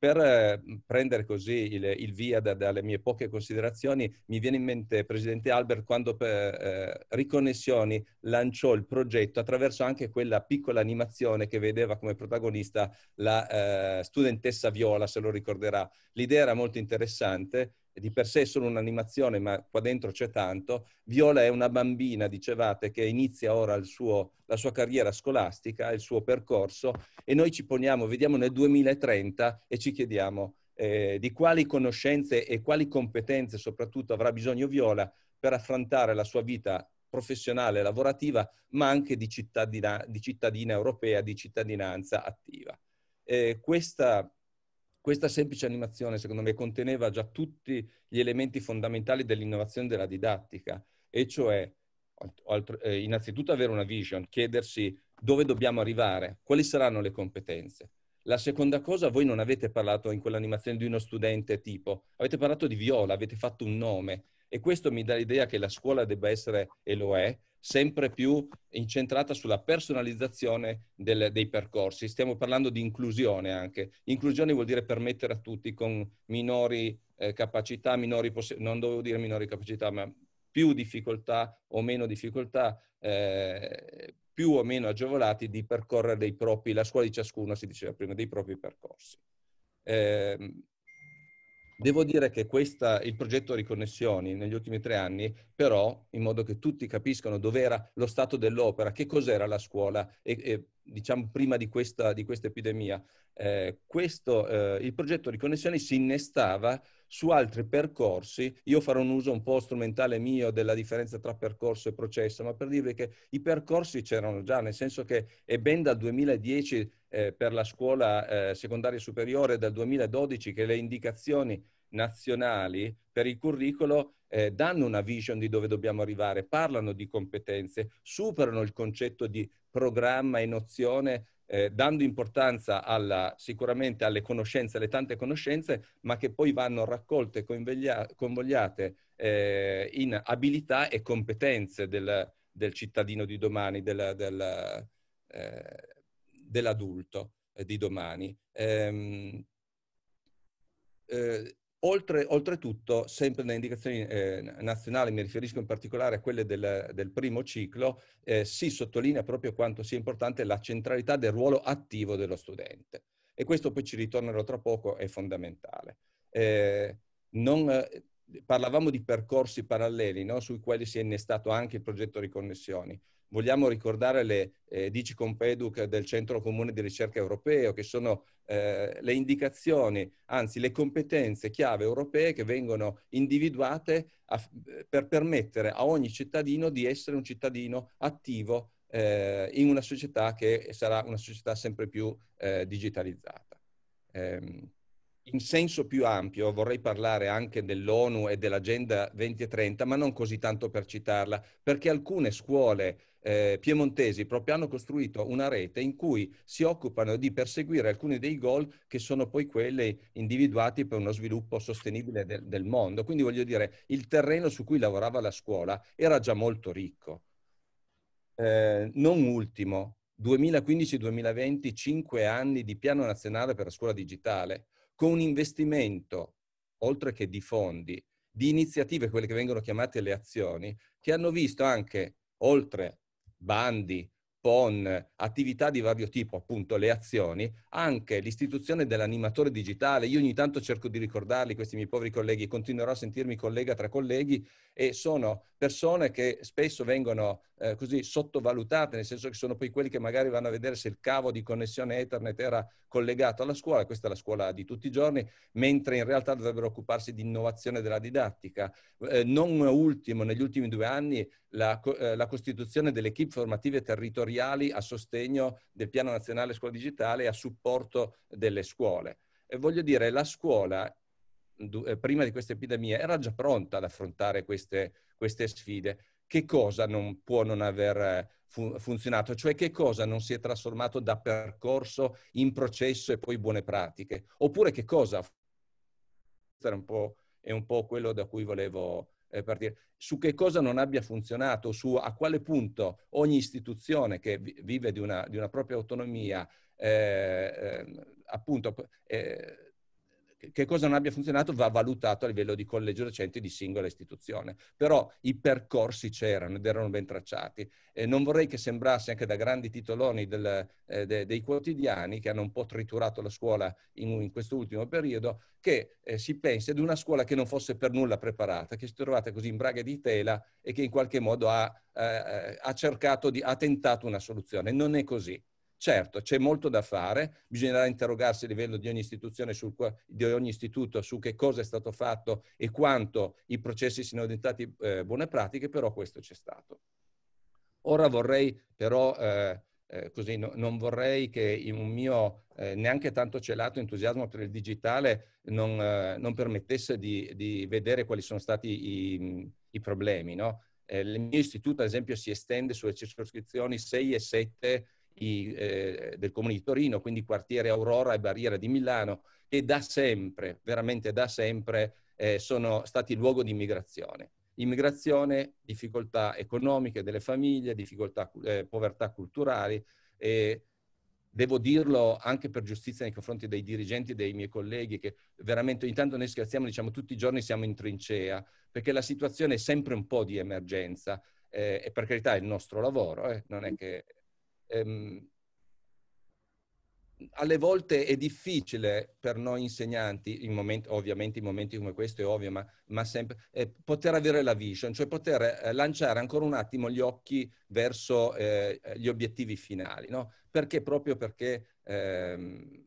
C: Per mhmm, prendere così il, il via da, dalle mie poche considerazioni, mi viene in mente, Presidente Albert, quando per, eh, Riconnessioni lanciò il progetto attraverso anche quella piccola animazione che vedeva come protagonista la eh, studentessa Viola, se lo ricorderà. L'idea era molto interessante di per sé solo un'animazione, ma qua dentro c'è tanto. Viola è una bambina, dicevate, che inizia ora suo, la sua carriera scolastica, il suo percorso, e noi ci poniamo, vediamo nel 2030 e ci chiediamo eh, di quali conoscenze e quali competenze soprattutto avrà bisogno Viola per affrontare la sua vita professionale, lavorativa, ma anche di, cittadina, di cittadina europea, di cittadinanza attiva. Eh, questa questa semplice animazione, secondo me, conteneva già tutti gli elementi fondamentali dell'innovazione della didattica, e cioè eh, innanzitutto avere una vision, chiedersi dove dobbiamo arrivare, quali saranno le competenze. La seconda cosa, voi non avete parlato in quell'animazione di uno studente tipo, avete parlato di viola, avete fatto un nome e questo mi dà l'idea che la scuola debba essere, e lo è, sempre più incentrata sulla personalizzazione del, dei percorsi. Stiamo parlando di inclusione anche. Inclusione vuol dire permettere a tutti con minori eh, capacità, minori poss- non dovevo dire minori capacità, ma più difficoltà o meno difficoltà, eh, più o meno agevolati di percorrere dei propri, la scuola di ciascuno si diceva prima, dei propri percorsi. Eh, Devo dire che questa, il progetto Riconnessioni negli ultimi tre anni, però, in modo che tutti capiscano dove era lo stato dell'opera, che cos'era la scuola e, e diciamo prima di questa, di questa epidemia, eh, questo, eh, il progetto di connessione si innestava su altri percorsi. Io farò un uso un po' strumentale mio della differenza tra percorso e processo, ma per dirvi che i percorsi c'erano già, nel senso che è ben dal 2010 eh, per la scuola eh, secondaria superiore, dal 2012 che le indicazioni nazionali per il curriculum eh, danno una vision di dove dobbiamo arrivare, parlano di competenze, superano il concetto di programma e nozione eh, dando importanza alla, sicuramente alle conoscenze, alle tante conoscenze, ma che poi vanno raccolte, convogliate eh, in abilità e competenze del, del cittadino di domani, del, del, eh, dell'adulto eh, di domani. Ehm, eh, Oltre, oltretutto, sempre nelle indicazioni eh, nazionali, mi riferisco in particolare a quelle del, del primo ciclo, eh, si sottolinea proprio quanto sia importante la centralità del ruolo attivo dello studente. E questo poi ci ritornerò tra poco, è fondamentale. Eh, non, eh, parlavamo di percorsi paralleli no? sui quali si è innestato anche il progetto Riconnessioni vogliamo ricordare le eh, Dici Compeduc del Centro Comune di Ricerca Europeo, che sono eh, le indicazioni, anzi le competenze chiave europee che vengono individuate a, per permettere a ogni cittadino di essere un cittadino attivo eh, in una società che sarà una società sempre più eh, digitalizzata. Ehm, in senso più ampio vorrei parlare anche dell'ONU e dell'Agenda 2030, ma non così tanto per citarla, perché alcune scuole eh, piemontesi proprio hanno costruito una rete in cui si occupano di perseguire alcuni dei goal che sono poi quelli individuati per uno sviluppo sostenibile del, del mondo. Quindi voglio dire, il terreno su cui lavorava la scuola era già molto ricco. Eh, non ultimo, 2015-2020, cinque anni di piano nazionale per la scuola digitale con investimento, oltre che di fondi, di iniziative, quelle che vengono chiamate le azioni, che hanno visto anche, oltre bandi, PON, attività di vario tipo, appunto le azioni, anche l'istituzione dell'animatore digitale. Io ogni tanto cerco di ricordarli, questi miei poveri colleghi, continuerò a sentirmi collega tra colleghi e sono persone che spesso vengono eh, così sottovalutate, nel senso che sono poi quelli che magari vanno a vedere se il cavo di connessione Ethernet era collegato alla scuola, questa è la scuola di tutti i giorni, mentre in realtà dovrebbero occuparsi di innovazione della didattica. Eh, non ultimo, negli ultimi due anni la, eh, la costituzione delle equip formative territoriali a sostegno del Piano Nazionale Scuola Digitale e a supporto delle scuole. E voglio dire, la scuola eh, prima di questa epidemia era già pronta ad affrontare queste, queste sfide che cosa non può non aver eh, funzionato, cioè che cosa non si è trasformato da percorso in processo e poi buone pratiche, oppure che cosa era un po' è un po' quello da cui volevo eh, partire. Su che cosa non abbia funzionato, su a quale punto ogni istituzione che vive di una, di una propria autonomia, eh, ehm, eh, che cosa non abbia funzionato va valutato a livello di collegio docente di singola istituzione. Però i percorsi c'erano ed erano ben tracciati. E non vorrei che sembrasse anche da grandi titoloni del, eh, de, dei quotidiani che hanno un po' triturato la scuola in, in ultimo periodo, che eh, si pensi ad una scuola che non fosse per nulla preparata, che si è trovata così in braghe di tela e che in qualche modo ha, eh, eh ha cercato di, ha tentato una soluzione. Non è così Certo, c'è molto da fare, bisognerà interrogarsi a livello di ogni istituzione, sul, di ogni istituto, su che cosa è stato fatto e quanto i processi siano diventati eh, buone pratiche, però questo c'è stato. Ora vorrei però, eh, eh, così, no, non vorrei che in un mio eh, neanche tanto celato entusiasmo per il digitale non, eh, non permettesse di, di, vedere quali sono stati i, i problemi. No? Eh, il mio istituto, ad esempio, si estende sulle circoscrizioni 6 e 7 eh, del Comune di Torino, quindi quartiere Aurora e Barriera di Milano, che da sempre, veramente da sempre, eh, sono stati luogo di immigrazione. Immigrazione, difficoltà economiche delle famiglie, difficoltà, eh, povertà culturali e devo dirlo anche per giustizia nei confronti dei dirigenti dei miei colleghi che veramente ogni tanto noi scherziamo, diciamo tutti i giorni siamo in trincea perché la situazione è sempre un po' di emergenza eh, e per carità è il nostro lavoro, eh, non è che ehm, alle volte è difficile per noi insegnanti, in momenti, ovviamente in momenti come questo è ovvio, ma, ma sempre, eh, poter avere la vision, cioè poter eh, lanciare ancora un attimo gli occhi verso eh, gli obiettivi finali, no? Perché proprio perché ehm,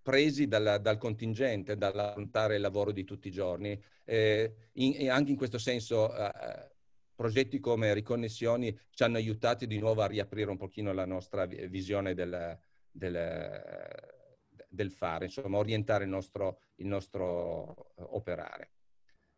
C: presi dalla, dal contingente, dall'affrontare il lavoro di tutti i giorni, eh, in, anche in questo senso eh, progetti come Riconnessioni ci hanno aiutati di nuovo a riaprire un pochino la nostra visione del, del, del fare, insomma orientare il nostro, il nostro operare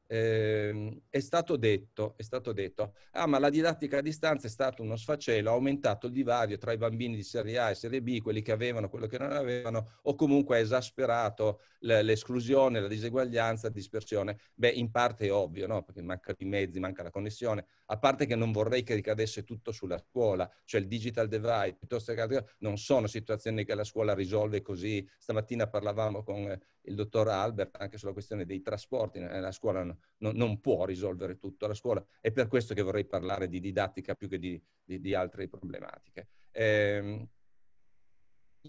C: eh, è, stato detto, è stato detto, ah ma la didattica a distanza è stato uno sfacelo, ha aumentato il divario tra i bambini di serie A e serie B, quelli che avevano, quelli che non avevano, o comunque ha esasperato l'esclusione, la diseguaglianza, la dispersione. Beh, in parte è ovvio, no? perché mancano i mezzi, manca la connessione, a parte che non vorrei che ricadesse tutto sulla scuola, cioè il digital divide, piuttosto che non sono situazioni che la scuola risolve così. Stamattina parlavamo con il dottor Albert anche sulla questione dei trasporti. Eh, la scuola non, non può risolvere tutto, la scuola è per questo che vorrei parlare di didattica più che di, di, di altre problematiche. Eh,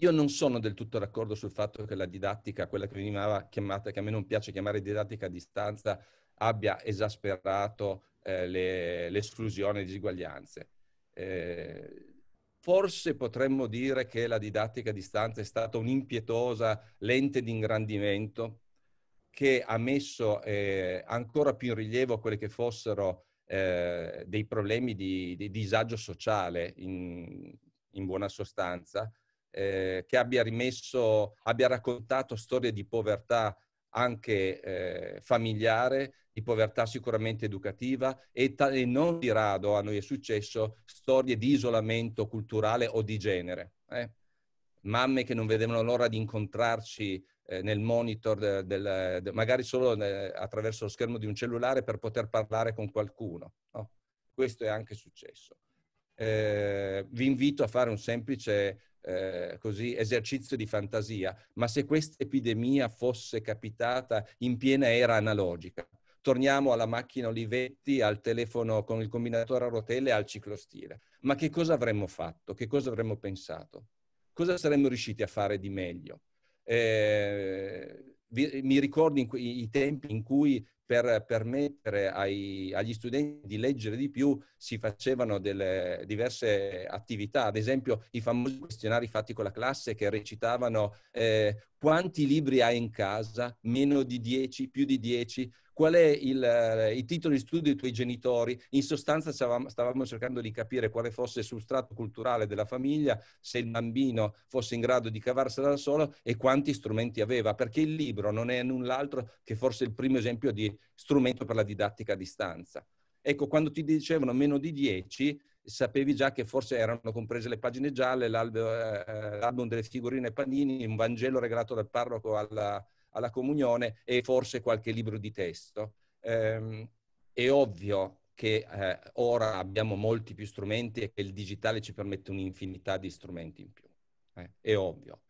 C: io non sono del tutto d'accordo sul fatto che la didattica, quella che veniva chiamata, che a me non piace chiamare didattica a distanza, abbia esasperato eh, le, l'esclusione e le disuguaglianze. Eh, Forse potremmo dire che la didattica a distanza è stata un'impietosa lente di ingrandimento che ha messo eh, ancora più in rilievo quelli che fossero eh, dei problemi di, di disagio sociale in, in buona sostanza, eh, che abbia rimesso, abbia raccontato storie di povertà anche eh, familiare, di povertà sicuramente educativa e, ta- e, non di rado a noi è successo storie di isolamento culturale o di genere. Eh? Mamme che non vedevano l'ora di incontrarci eh, nel monitor, del, del, de- magari solo eh, attraverso lo schermo di un cellulare per poter parlare con qualcuno. No? Questo è anche
A: successo.
C: Eh, vi invito a fare un semplice eh, così, esercizio di fantasia, ma se questa epidemia fosse capitata in piena era analogica, torniamo alla macchina Olivetti, al telefono con il combinatore a rotelle, al ciclostile, ma che cosa avremmo fatto? Che cosa avremmo pensato? Cosa saremmo riusciti a fare di meglio? Eh, vi, mi ricordo in, i tempi in cui per permettere ai, agli studenti di leggere di più si facevano delle diverse attività, ad esempio i famosi questionari fatti con la classe che recitavano eh, quanti libri hai in casa? Meno di 10? Più di 10? Qual è il, eh, il titolo di studio dei tuoi genitori? In sostanza stavamo, stavamo, cercando di capire quale fosse il substrato culturale della famiglia, se il bambino fosse in grado di cavarsela da solo e quanti strumenti aveva, perché il libro non è null'altro che forse il primo esempio di strumento per la didattica a distanza. Ecco, quando ti dicevano meno di 10, sapevi già che forse erano comprese le pagine gialle, eh, eh, l'album delle figurine panini, un Vangelo regalato dal parroco alla, alla comunione e forse qualche libro di testo. Eh, è ovvio che eh, ora abbiamo molti più strumenti e che il digitale ci permette un'infinità di strumenti in più. Eh, è ovvio.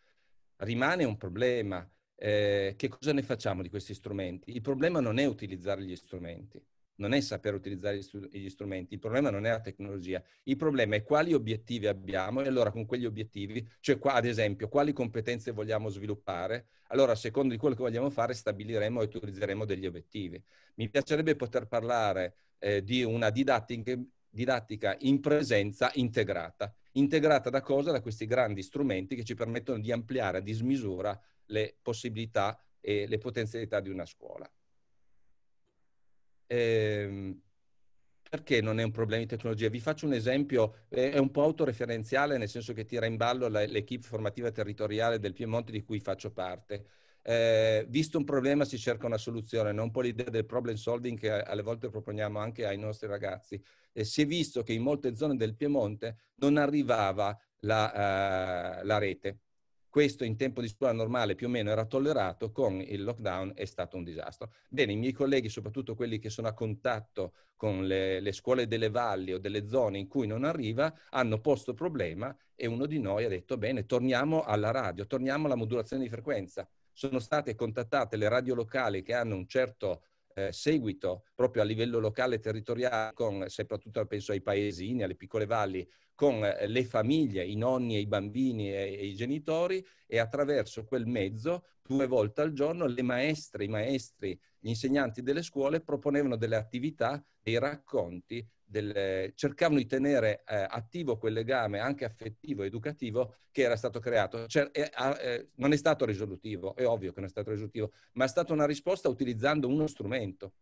C: Rimane un problema. Eh, che cosa ne facciamo di questi strumenti? Il problema non è utilizzare gli strumenti non è saper utilizzare gli strumenti, il problema non è la tecnologia, il problema è quali obiettivi abbiamo e allora con quegli obiettivi, cioè qua ad esempio quali competenze vogliamo sviluppare, allora secondo di quello che vogliamo fare stabiliremo e utilizzeremo degli obiettivi. Mi piacerebbe poter parlare eh, di una didattica, didattica in presenza integrata, integrata da cosa? Da questi grandi strumenti che ci permettono di ampliare a dismisura le possibilità e le potenzialità di una scuola eh, perché non è un problema di tecnologia? Vi faccio un esempio, eh, è un po' autoreferenziale nel senso che tira in ballo l'equipe formativa territoriale del Piemonte di cui faccio parte. Eh, visto un problema si cerca una soluzione, non un po' l'idea del problem solving che alle volte proponiamo anche ai nostri ragazzi. Eh, si è visto che in molte zone del Piemonte non arrivava la, uh, la rete, questo in tempo di scuola normale più o meno era tollerato, con il lockdown è stato un disastro. Bene, i miei colleghi, soprattutto quelli che sono a contatto con le, le scuole delle valli o delle zone in cui non arriva, hanno posto problema e uno di noi ha detto bene, torniamo alla radio, torniamo alla modulazione di frequenza. Sono state contattate le radio locali che hanno un certo eh, seguito proprio a livello locale e territoriale, con, soprattutto penso ai paesini, alle piccole valli, con eh, le famiglie, i nonni e i bambini e, e i genitori e attraverso quel mezzo due volte al giorno le maestre, i maestri, gli insegnanti delle scuole proponevano delle attività, dei racconti del, cercavano di tenere eh, attivo quel legame anche affettivo, educativo, che era stato creato. Cioè, eh, eh, non è stato risolutivo, è ovvio che non è stato risolutivo, ma è stata una risposta utilizzando uno strumento.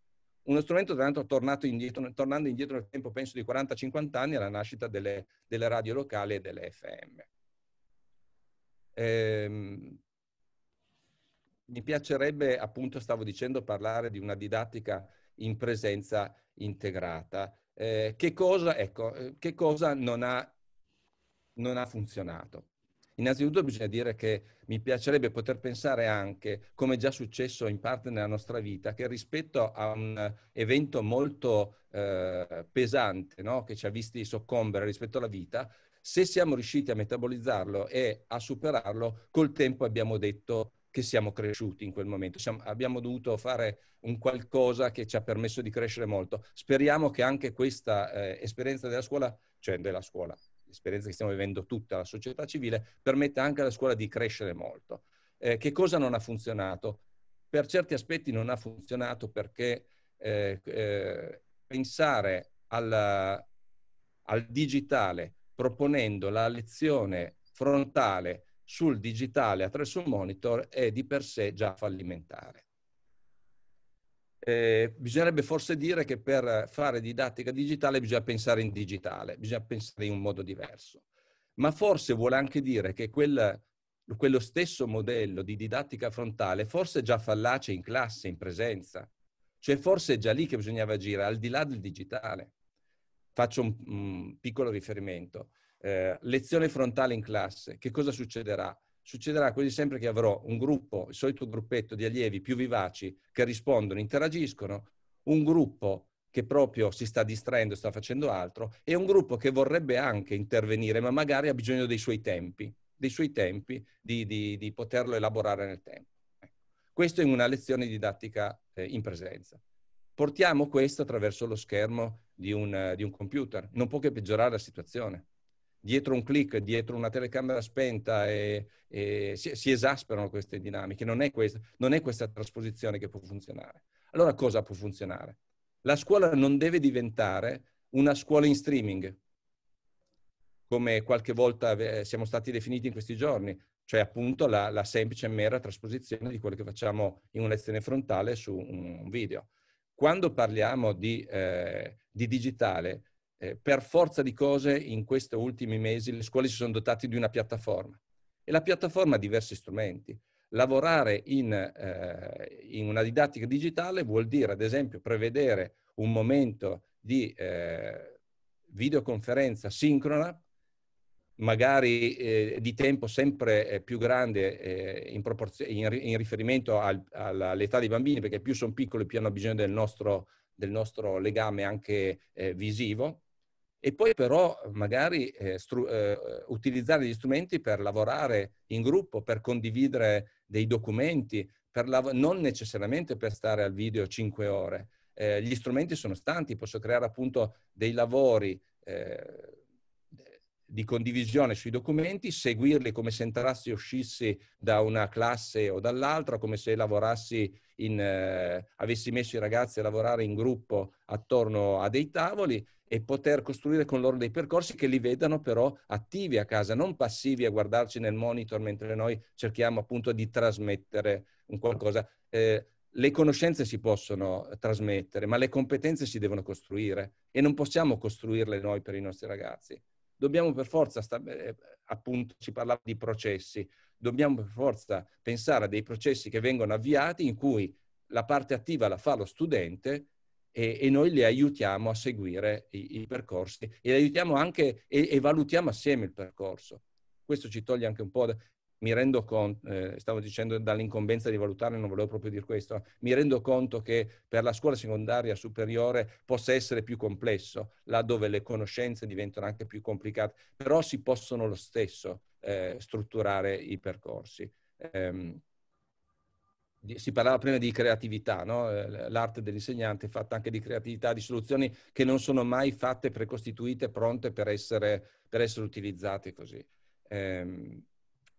C: Uno strumento, tra l'altro, tornato indietro, tornando indietro nel tempo, penso di 40-50 anni, alla nascita delle, delle, radio locali e delle FM. Ehm, mi piacerebbe, appunto, stavo dicendo, parlare di una didattica in presenza integrata eh, che, cosa, ecco, eh, che cosa non ha, non ha funzionato? Innanzitutto bisogna dire che mi piacerebbe poter pensare anche, come è già successo in parte nella nostra vita, che rispetto a un evento molto eh, pesante no? che ci ha visti soccombere rispetto alla vita, se siamo riusciti a metabolizzarlo e a superarlo, col tempo abbiamo detto che siamo cresciuti in quel momento. Siamo, abbiamo dovuto fare un qualcosa che ci ha permesso di crescere molto. Speriamo che anche questa eh, esperienza della scuola, cioè della scuola, l'esperienza che stiamo vivendo tutta la società civile, permetta anche alla scuola di crescere molto. Eh, che cosa non ha funzionato? Per certi aspetti non ha funzionato perché eh, eh pensare alla, al digitale proponendo la lezione frontale sul digitale attraverso un monitor è di per sé già fallimentare. Eh, bisognerebbe forse dire che per fare didattica digitale bisogna pensare in digitale, bisogna pensare in un modo diverso. Ma forse vuole anche dire che quel, quello stesso modello di didattica frontale forse è già fallace in classe, in presenza. Cioè forse è già lì che bisognava agire, al di là del digitale. Faccio un, un piccolo riferimento eh, lezione frontale in classe, che cosa succederà? Succederà quasi sempre che avrò un gruppo, il solito gruppetto di allievi più vivaci che rispondono, interagiscono, un gruppo che proprio si sta distraendo, sta facendo altro, e un gruppo che vorrebbe anche intervenire, ma magari ha bisogno dei suoi tempi, dei suoi tempi di, di, di poterlo elaborare nel tempo. Ecco, questo in una lezione didattica eh, in presenza. Portiamo questo attraverso lo schermo di un, di un computer. Non può che peggiorare la situazione dietro un clic, dietro una telecamera spenta e, e si, si, esasperano queste dinamiche. Non è, questa, non è questa trasposizione che può funzionare. Allora cosa può funzionare? La scuola non deve diventare una scuola in streaming, come qualche volta siamo stati definiti in questi giorni, cioè appunto la, la semplice e mera trasposizione di quello che facciamo in una lezione frontale su un, video. Quando parliamo di, eh, di digitale, eh, per forza di cose in questi ultimi mesi le scuole si sono dotate di una piattaforma e la piattaforma ha diversi strumenti. Lavorare in, eh, in una didattica digitale vuol dire, ad esempio, prevedere un momento di eh, videoconferenza sincrona, magari eh, di tempo sempre eh, più grande eh, in, in, in, riferimento al, all'età dei bambini, perché più sono piccoli più hanno bisogno del nostro, del nostro legame anche eh, visivo, e poi però eh, magari eh, stru- eh, eh, utilizzare gli strumenti per lavorare in gruppo, per condividere dei documenti, lav- non necessariamente per stare al video 5 ore. Eh, gli strumenti sono stanti, posso creare appunto dei lavori eh, di condivisione sui documenti, seguirli come se entrassi e uscissi da una classe o dall'altra, come se lavorassi in, eh, avessi messo i ragazzi a lavorare in gruppo attorno a dei tavoli e poter costruire con loro dei percorsi che li vedano però attivi a casa, non passivi a guardarci nel monitor mentre noi cerchiamo appunto di trasmettere un qualcosa. Eh, le conoscenze si possono trasmettere, ma le competenze si devono costruire e non possiamo costruirle noi per i nostri ragazzi dobbiamo per forza, eh, eh, appunto ci parlava di processi, dobbiamo per forza pensare a dei processi che vengono avviati in cui la parte attiva la fa lo studente e, e noi li aiutiamo a seguire i, i percorsi e, aiutiamo anche, e, e valutiamo assieme il percorso. Questo ci toglie anche un po' da, mi rendo conto, eh, stavo dicendo dall'incombenza di valutare, non volevo proprio dire questo, mi rendo conto che per la scuola secondaria superiore possa essere più complesso, laddove le conoscenze diventano anche più complicate, però si possono lo stesso eh, strutturare i percorsi. Eh, si parlava prima di creatività, no? Eh, l'arte dell'insegnante è fatta anche di creatività, di soluzioni che non sono mai fatte, precostituite, pronte per essere, per essere utilizzate così. Ehm,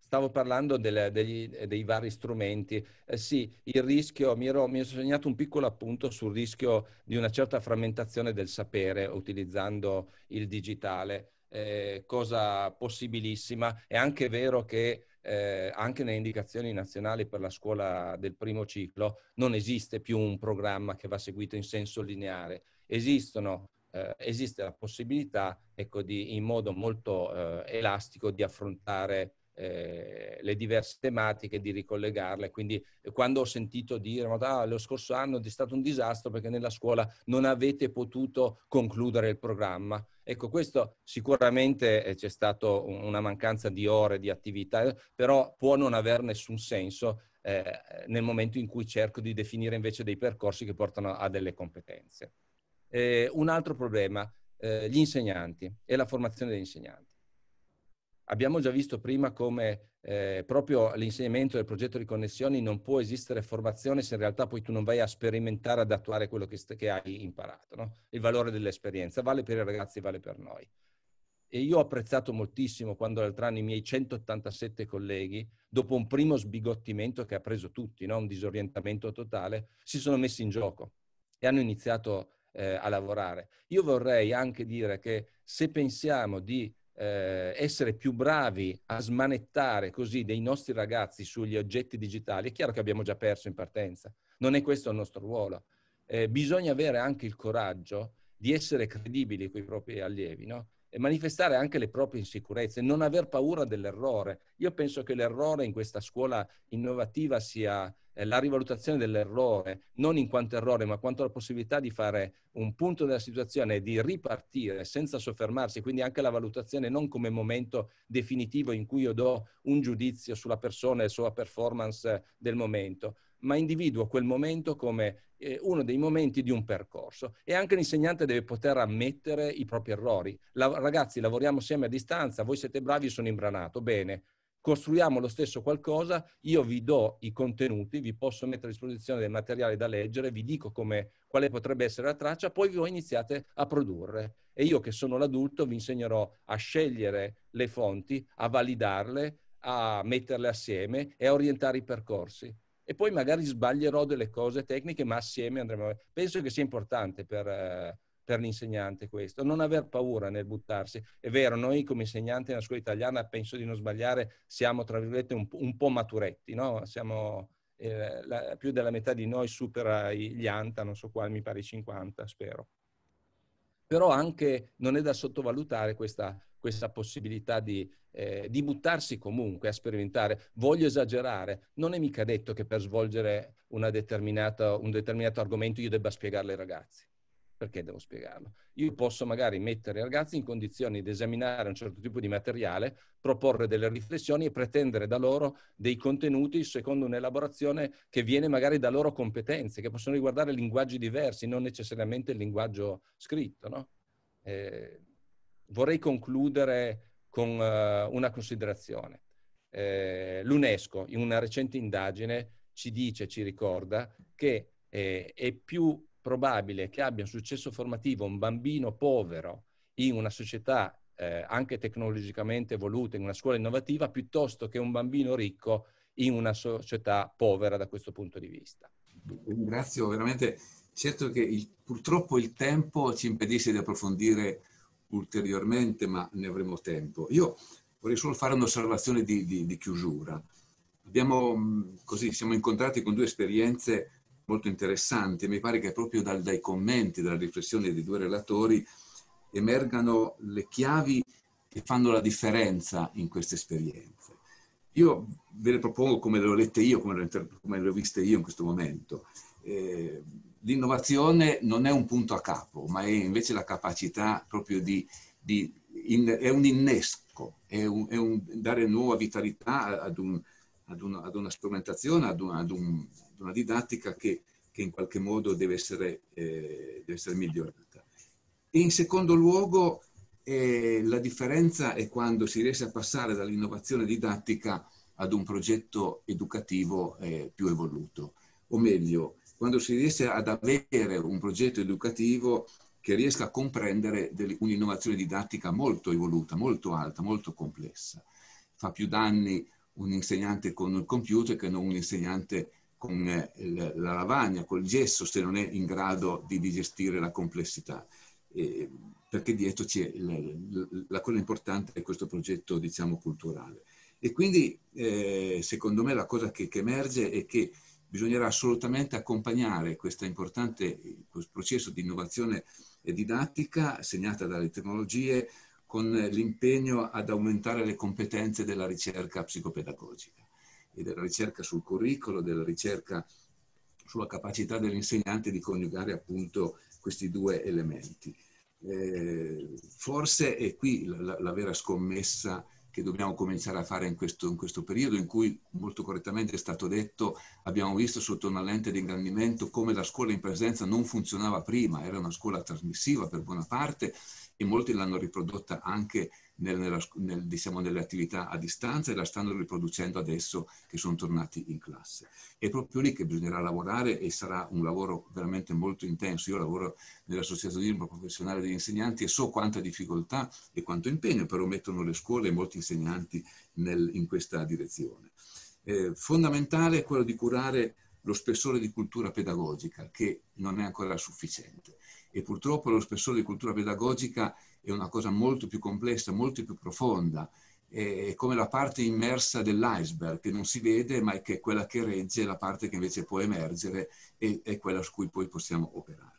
C: Stavo parlando del, degli, dei vari strumenti. Eh, sì, il rischio, mi, ero, mi sono segnato un piccolo appunto sul rischio di una certa frammentazione del sapere utilizzando il digitale, eh, cosa possibilissima. È anche vero che eh, anche nelle indicazioni nazionali per la scuola del primo ciclo non esiste più un programma che va seguito in senso lineare. Esistono eh, esiste la possibilità ecco, di, in modo molto eh, elastico di affrontare eh, le diverse tematiche, di ricollegarle. Quindi eh, quando ho sentito dire, ah, lo scorso anno è stato un disastro perché nella scuola non avete potuto concludere il programma, ecco questo sicuramente eh, c'è stata una mancanza di ore, di attività, eh, però può non avere nessun senso eh, nel momento in cui cerco di definire invece dei percorsi che portano a delle competenze. Eh, un altro problema, gli insegnanti e la formazione degli insegnanti. Abbiamo già visto prima come eh, proprio l'insegnamento del progetto di connessioni non può esistere formazione se in realtà poi tu non vai a sperimentare, ad attuare quello che, che hai imparato. No? Il valore dell'esperienza vale per i ragazzi, vale per noi. E io ho apprezzato moltissimo quando l'altro anno i miei 187 colleghi, dopo un primo sbigottimento che ha preso tutti, no? un disorientamento totale, si sono messi in gioco e hanno iniziato eh, a lavorare. Io vorrei anche dire che se pensiamo di eh, essere più bravi a smanettare così dei nostri ragazzi sugli oggetti digitali, è chiaro che abbiamo già perso in partenza. Non è questo il nostro ruolo. Eh, bisogna avere anche il coraggio di essere credibili con i propri allievi, no? E manifestare anche le proprie insicurezze, non aver paura dell'errore. Io penso che l'errore in questa scuola innovativa sia eh, la rivalutazione dell'errore, non in quanto errore, ma quanto la possibilità di fare un punto della situazione e di ripartire senza soffermarsi, quindi anche la valutazione non come momento definitivo in cui io do un giudizio sulla persona e sulla performance del momento, ma individuo quel momento come eh, uno dei momenti di un percorso e anche l'insegnante deve poter ammettere i propri errori. La, ragazzi, lavoriamo assieme a distanza, voi siete bravi, sono imbranato, bene, costruiamo lo stesso qualcosa, io vi do i contenuti, vi posso mettere a disposizione del materiale da leggere, vi dico come, quale potrebbe essere la traccia, poi voi iniziate a produrre. E io che sono l'adulto vi insegnerò a scegliere le fonti, a validarle, a metterle assieme e a orientare i percorsi. E poi magari sbaglierò delle cose tecniche, ma assieme andremo... Penso che sia importante per eh, per l'insegnante questo, non aver paura nel buttarsi. È vero, noi come insegnanti nella scuola italiana, penso di non sbagliare, siamo tra virgolette un, un po' maturetti, no? Siamo, eh, la, più della metà di noi supera gli ANTA, non so quali, mi pare i 50, spero. Però anche non è da sottovalutare questa, questa possibilità di, eh, di, buttarsi comunque a sperimentare. Voglio esagerare, non è mica detto che per svolgere un determinato argomento io debba spiegarlo ai ragazzi perché devo spiegarlo? Io posso magari mettere i ragazzi in condizioni di esaminare un certo tipo di materiale, proporre delle riflessioni e pretendere da loro dei contenuti secondo un'elaborazione che viene magari da loro competenze, che possono riguardare linguaggi diversi, non necessariamente il linguaggio scritto. No? Eh, vorrei concludere con uh, una considerazione. Eh, L'UNESCO, in una recente indagine, ci dice, ci ricorda che eh, è più probabile che abbia un successo formativo un bambino povero in una società eh, anche tecnologicamente evoluta, in una scuola innovativa, piuttosto che un bambino ricco in una società povera da questo punto di vista.
A: Ringrazio veramente. Certo che il, purtroppo il tempo ci impedisce di approfondire ulteriormente, ma ne avremo tempo. Io vorrei solo fare un'osservazione di, di, di chiusura. Abbiamo, mm, così, siamo incontrati con due esperienze molto interessanti, mi pare che proprio dal, dai commenti, dalla riflessione dei due relatori emergano le chiavi che fanno la differenza in queste esperienze. Io ve le propongo come le ho lette io, come le, come le ho viste io in questo momento. Eh, l'innovazione non è un punto a capo, ma è invece la capacità proprio di... di in, è un innesco, è un, è un dare nuova vitalità ad, un, ad, un, ad una strumentazione, ad, ad un una didattica che, che, in qualche modo deve essere, eh, deve essere migliorata. E in secondo luogo eh, la differenza è quando si riesce a passare dall'innovazione didattica ad un progetto educativo eh, più evoluto, o meglio, quando si riesce ad avere un progetto educativo che riesca a comprendere un'innovazione didattica molto evoluta, molto alta, molto complessa. Fa più danni un insegnante con il computer che non un insegnante con eh, la lavagna, col gesso, se non è in grado di digestire la complessità. Eh, perché dietro c'è la, la, la, cosa importante è questo progetto, diciamo, culturale. E quindi, eh, secondo me, la cosa che, che, emerge è che bisognerà assolutamente accompagnare questo importante processo di innovazione didattica segnata dalle tecnologie con l'impegno ad aumentare le competenze della ricerca psicopedagogica e della ricerca sul curriculum, della ricerca sulla capacità dell'insegnante di coniugare appunto questi due elementi. Eh, forse è qui la, la, la, vera scommessa che dobbiamo cominciare a fare in questo, in questo, periodo in cui molto correttamente è stato detto abbiamo visto sotto una lente di ingrandimento come la scuola in presenza non funzionava prima, era una scuola trasmissiva per buona parte e molti l'hanno riprodotta anche nel, nella, nel, diciamo, nelle attività a distanza e la stanno riproducendo adesso che sono tornati in classe. È proprio lì che bisognerà lavorare e sarà un lavoro veramente molto intenso. Io lavoro nell'associazionismo professionale degli insegnanti e so quanta difficoltà e quanto impegno però mettono le scuole e molti insegnanti nel, in questa direzione. Eh, fondamentale è quello di curare lo spessore di cultura pedagogica, che non è ancora sufficiente. E purtroppo lo spessore di cultura pedagogica è una cosa molto più complessa, molto più profonda, è come la parte immersa dell'iceberg che non si vede ma è che è quella che regge, la parte che invece può emergere e è quella su cui poi possiamo operare.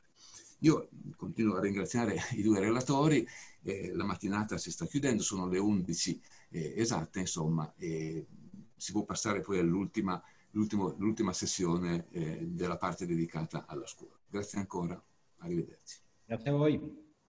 A: Io continuo a ringraziare i due relatori, eh, la mattinata si sta chiudendo, sono le 11 eh, esatte, insomma, eh, si può passare poi all'ultima sessione eh, della parte dedicata alla scuola. Grazie ancora,
B: arrivederci. Grazie a voi.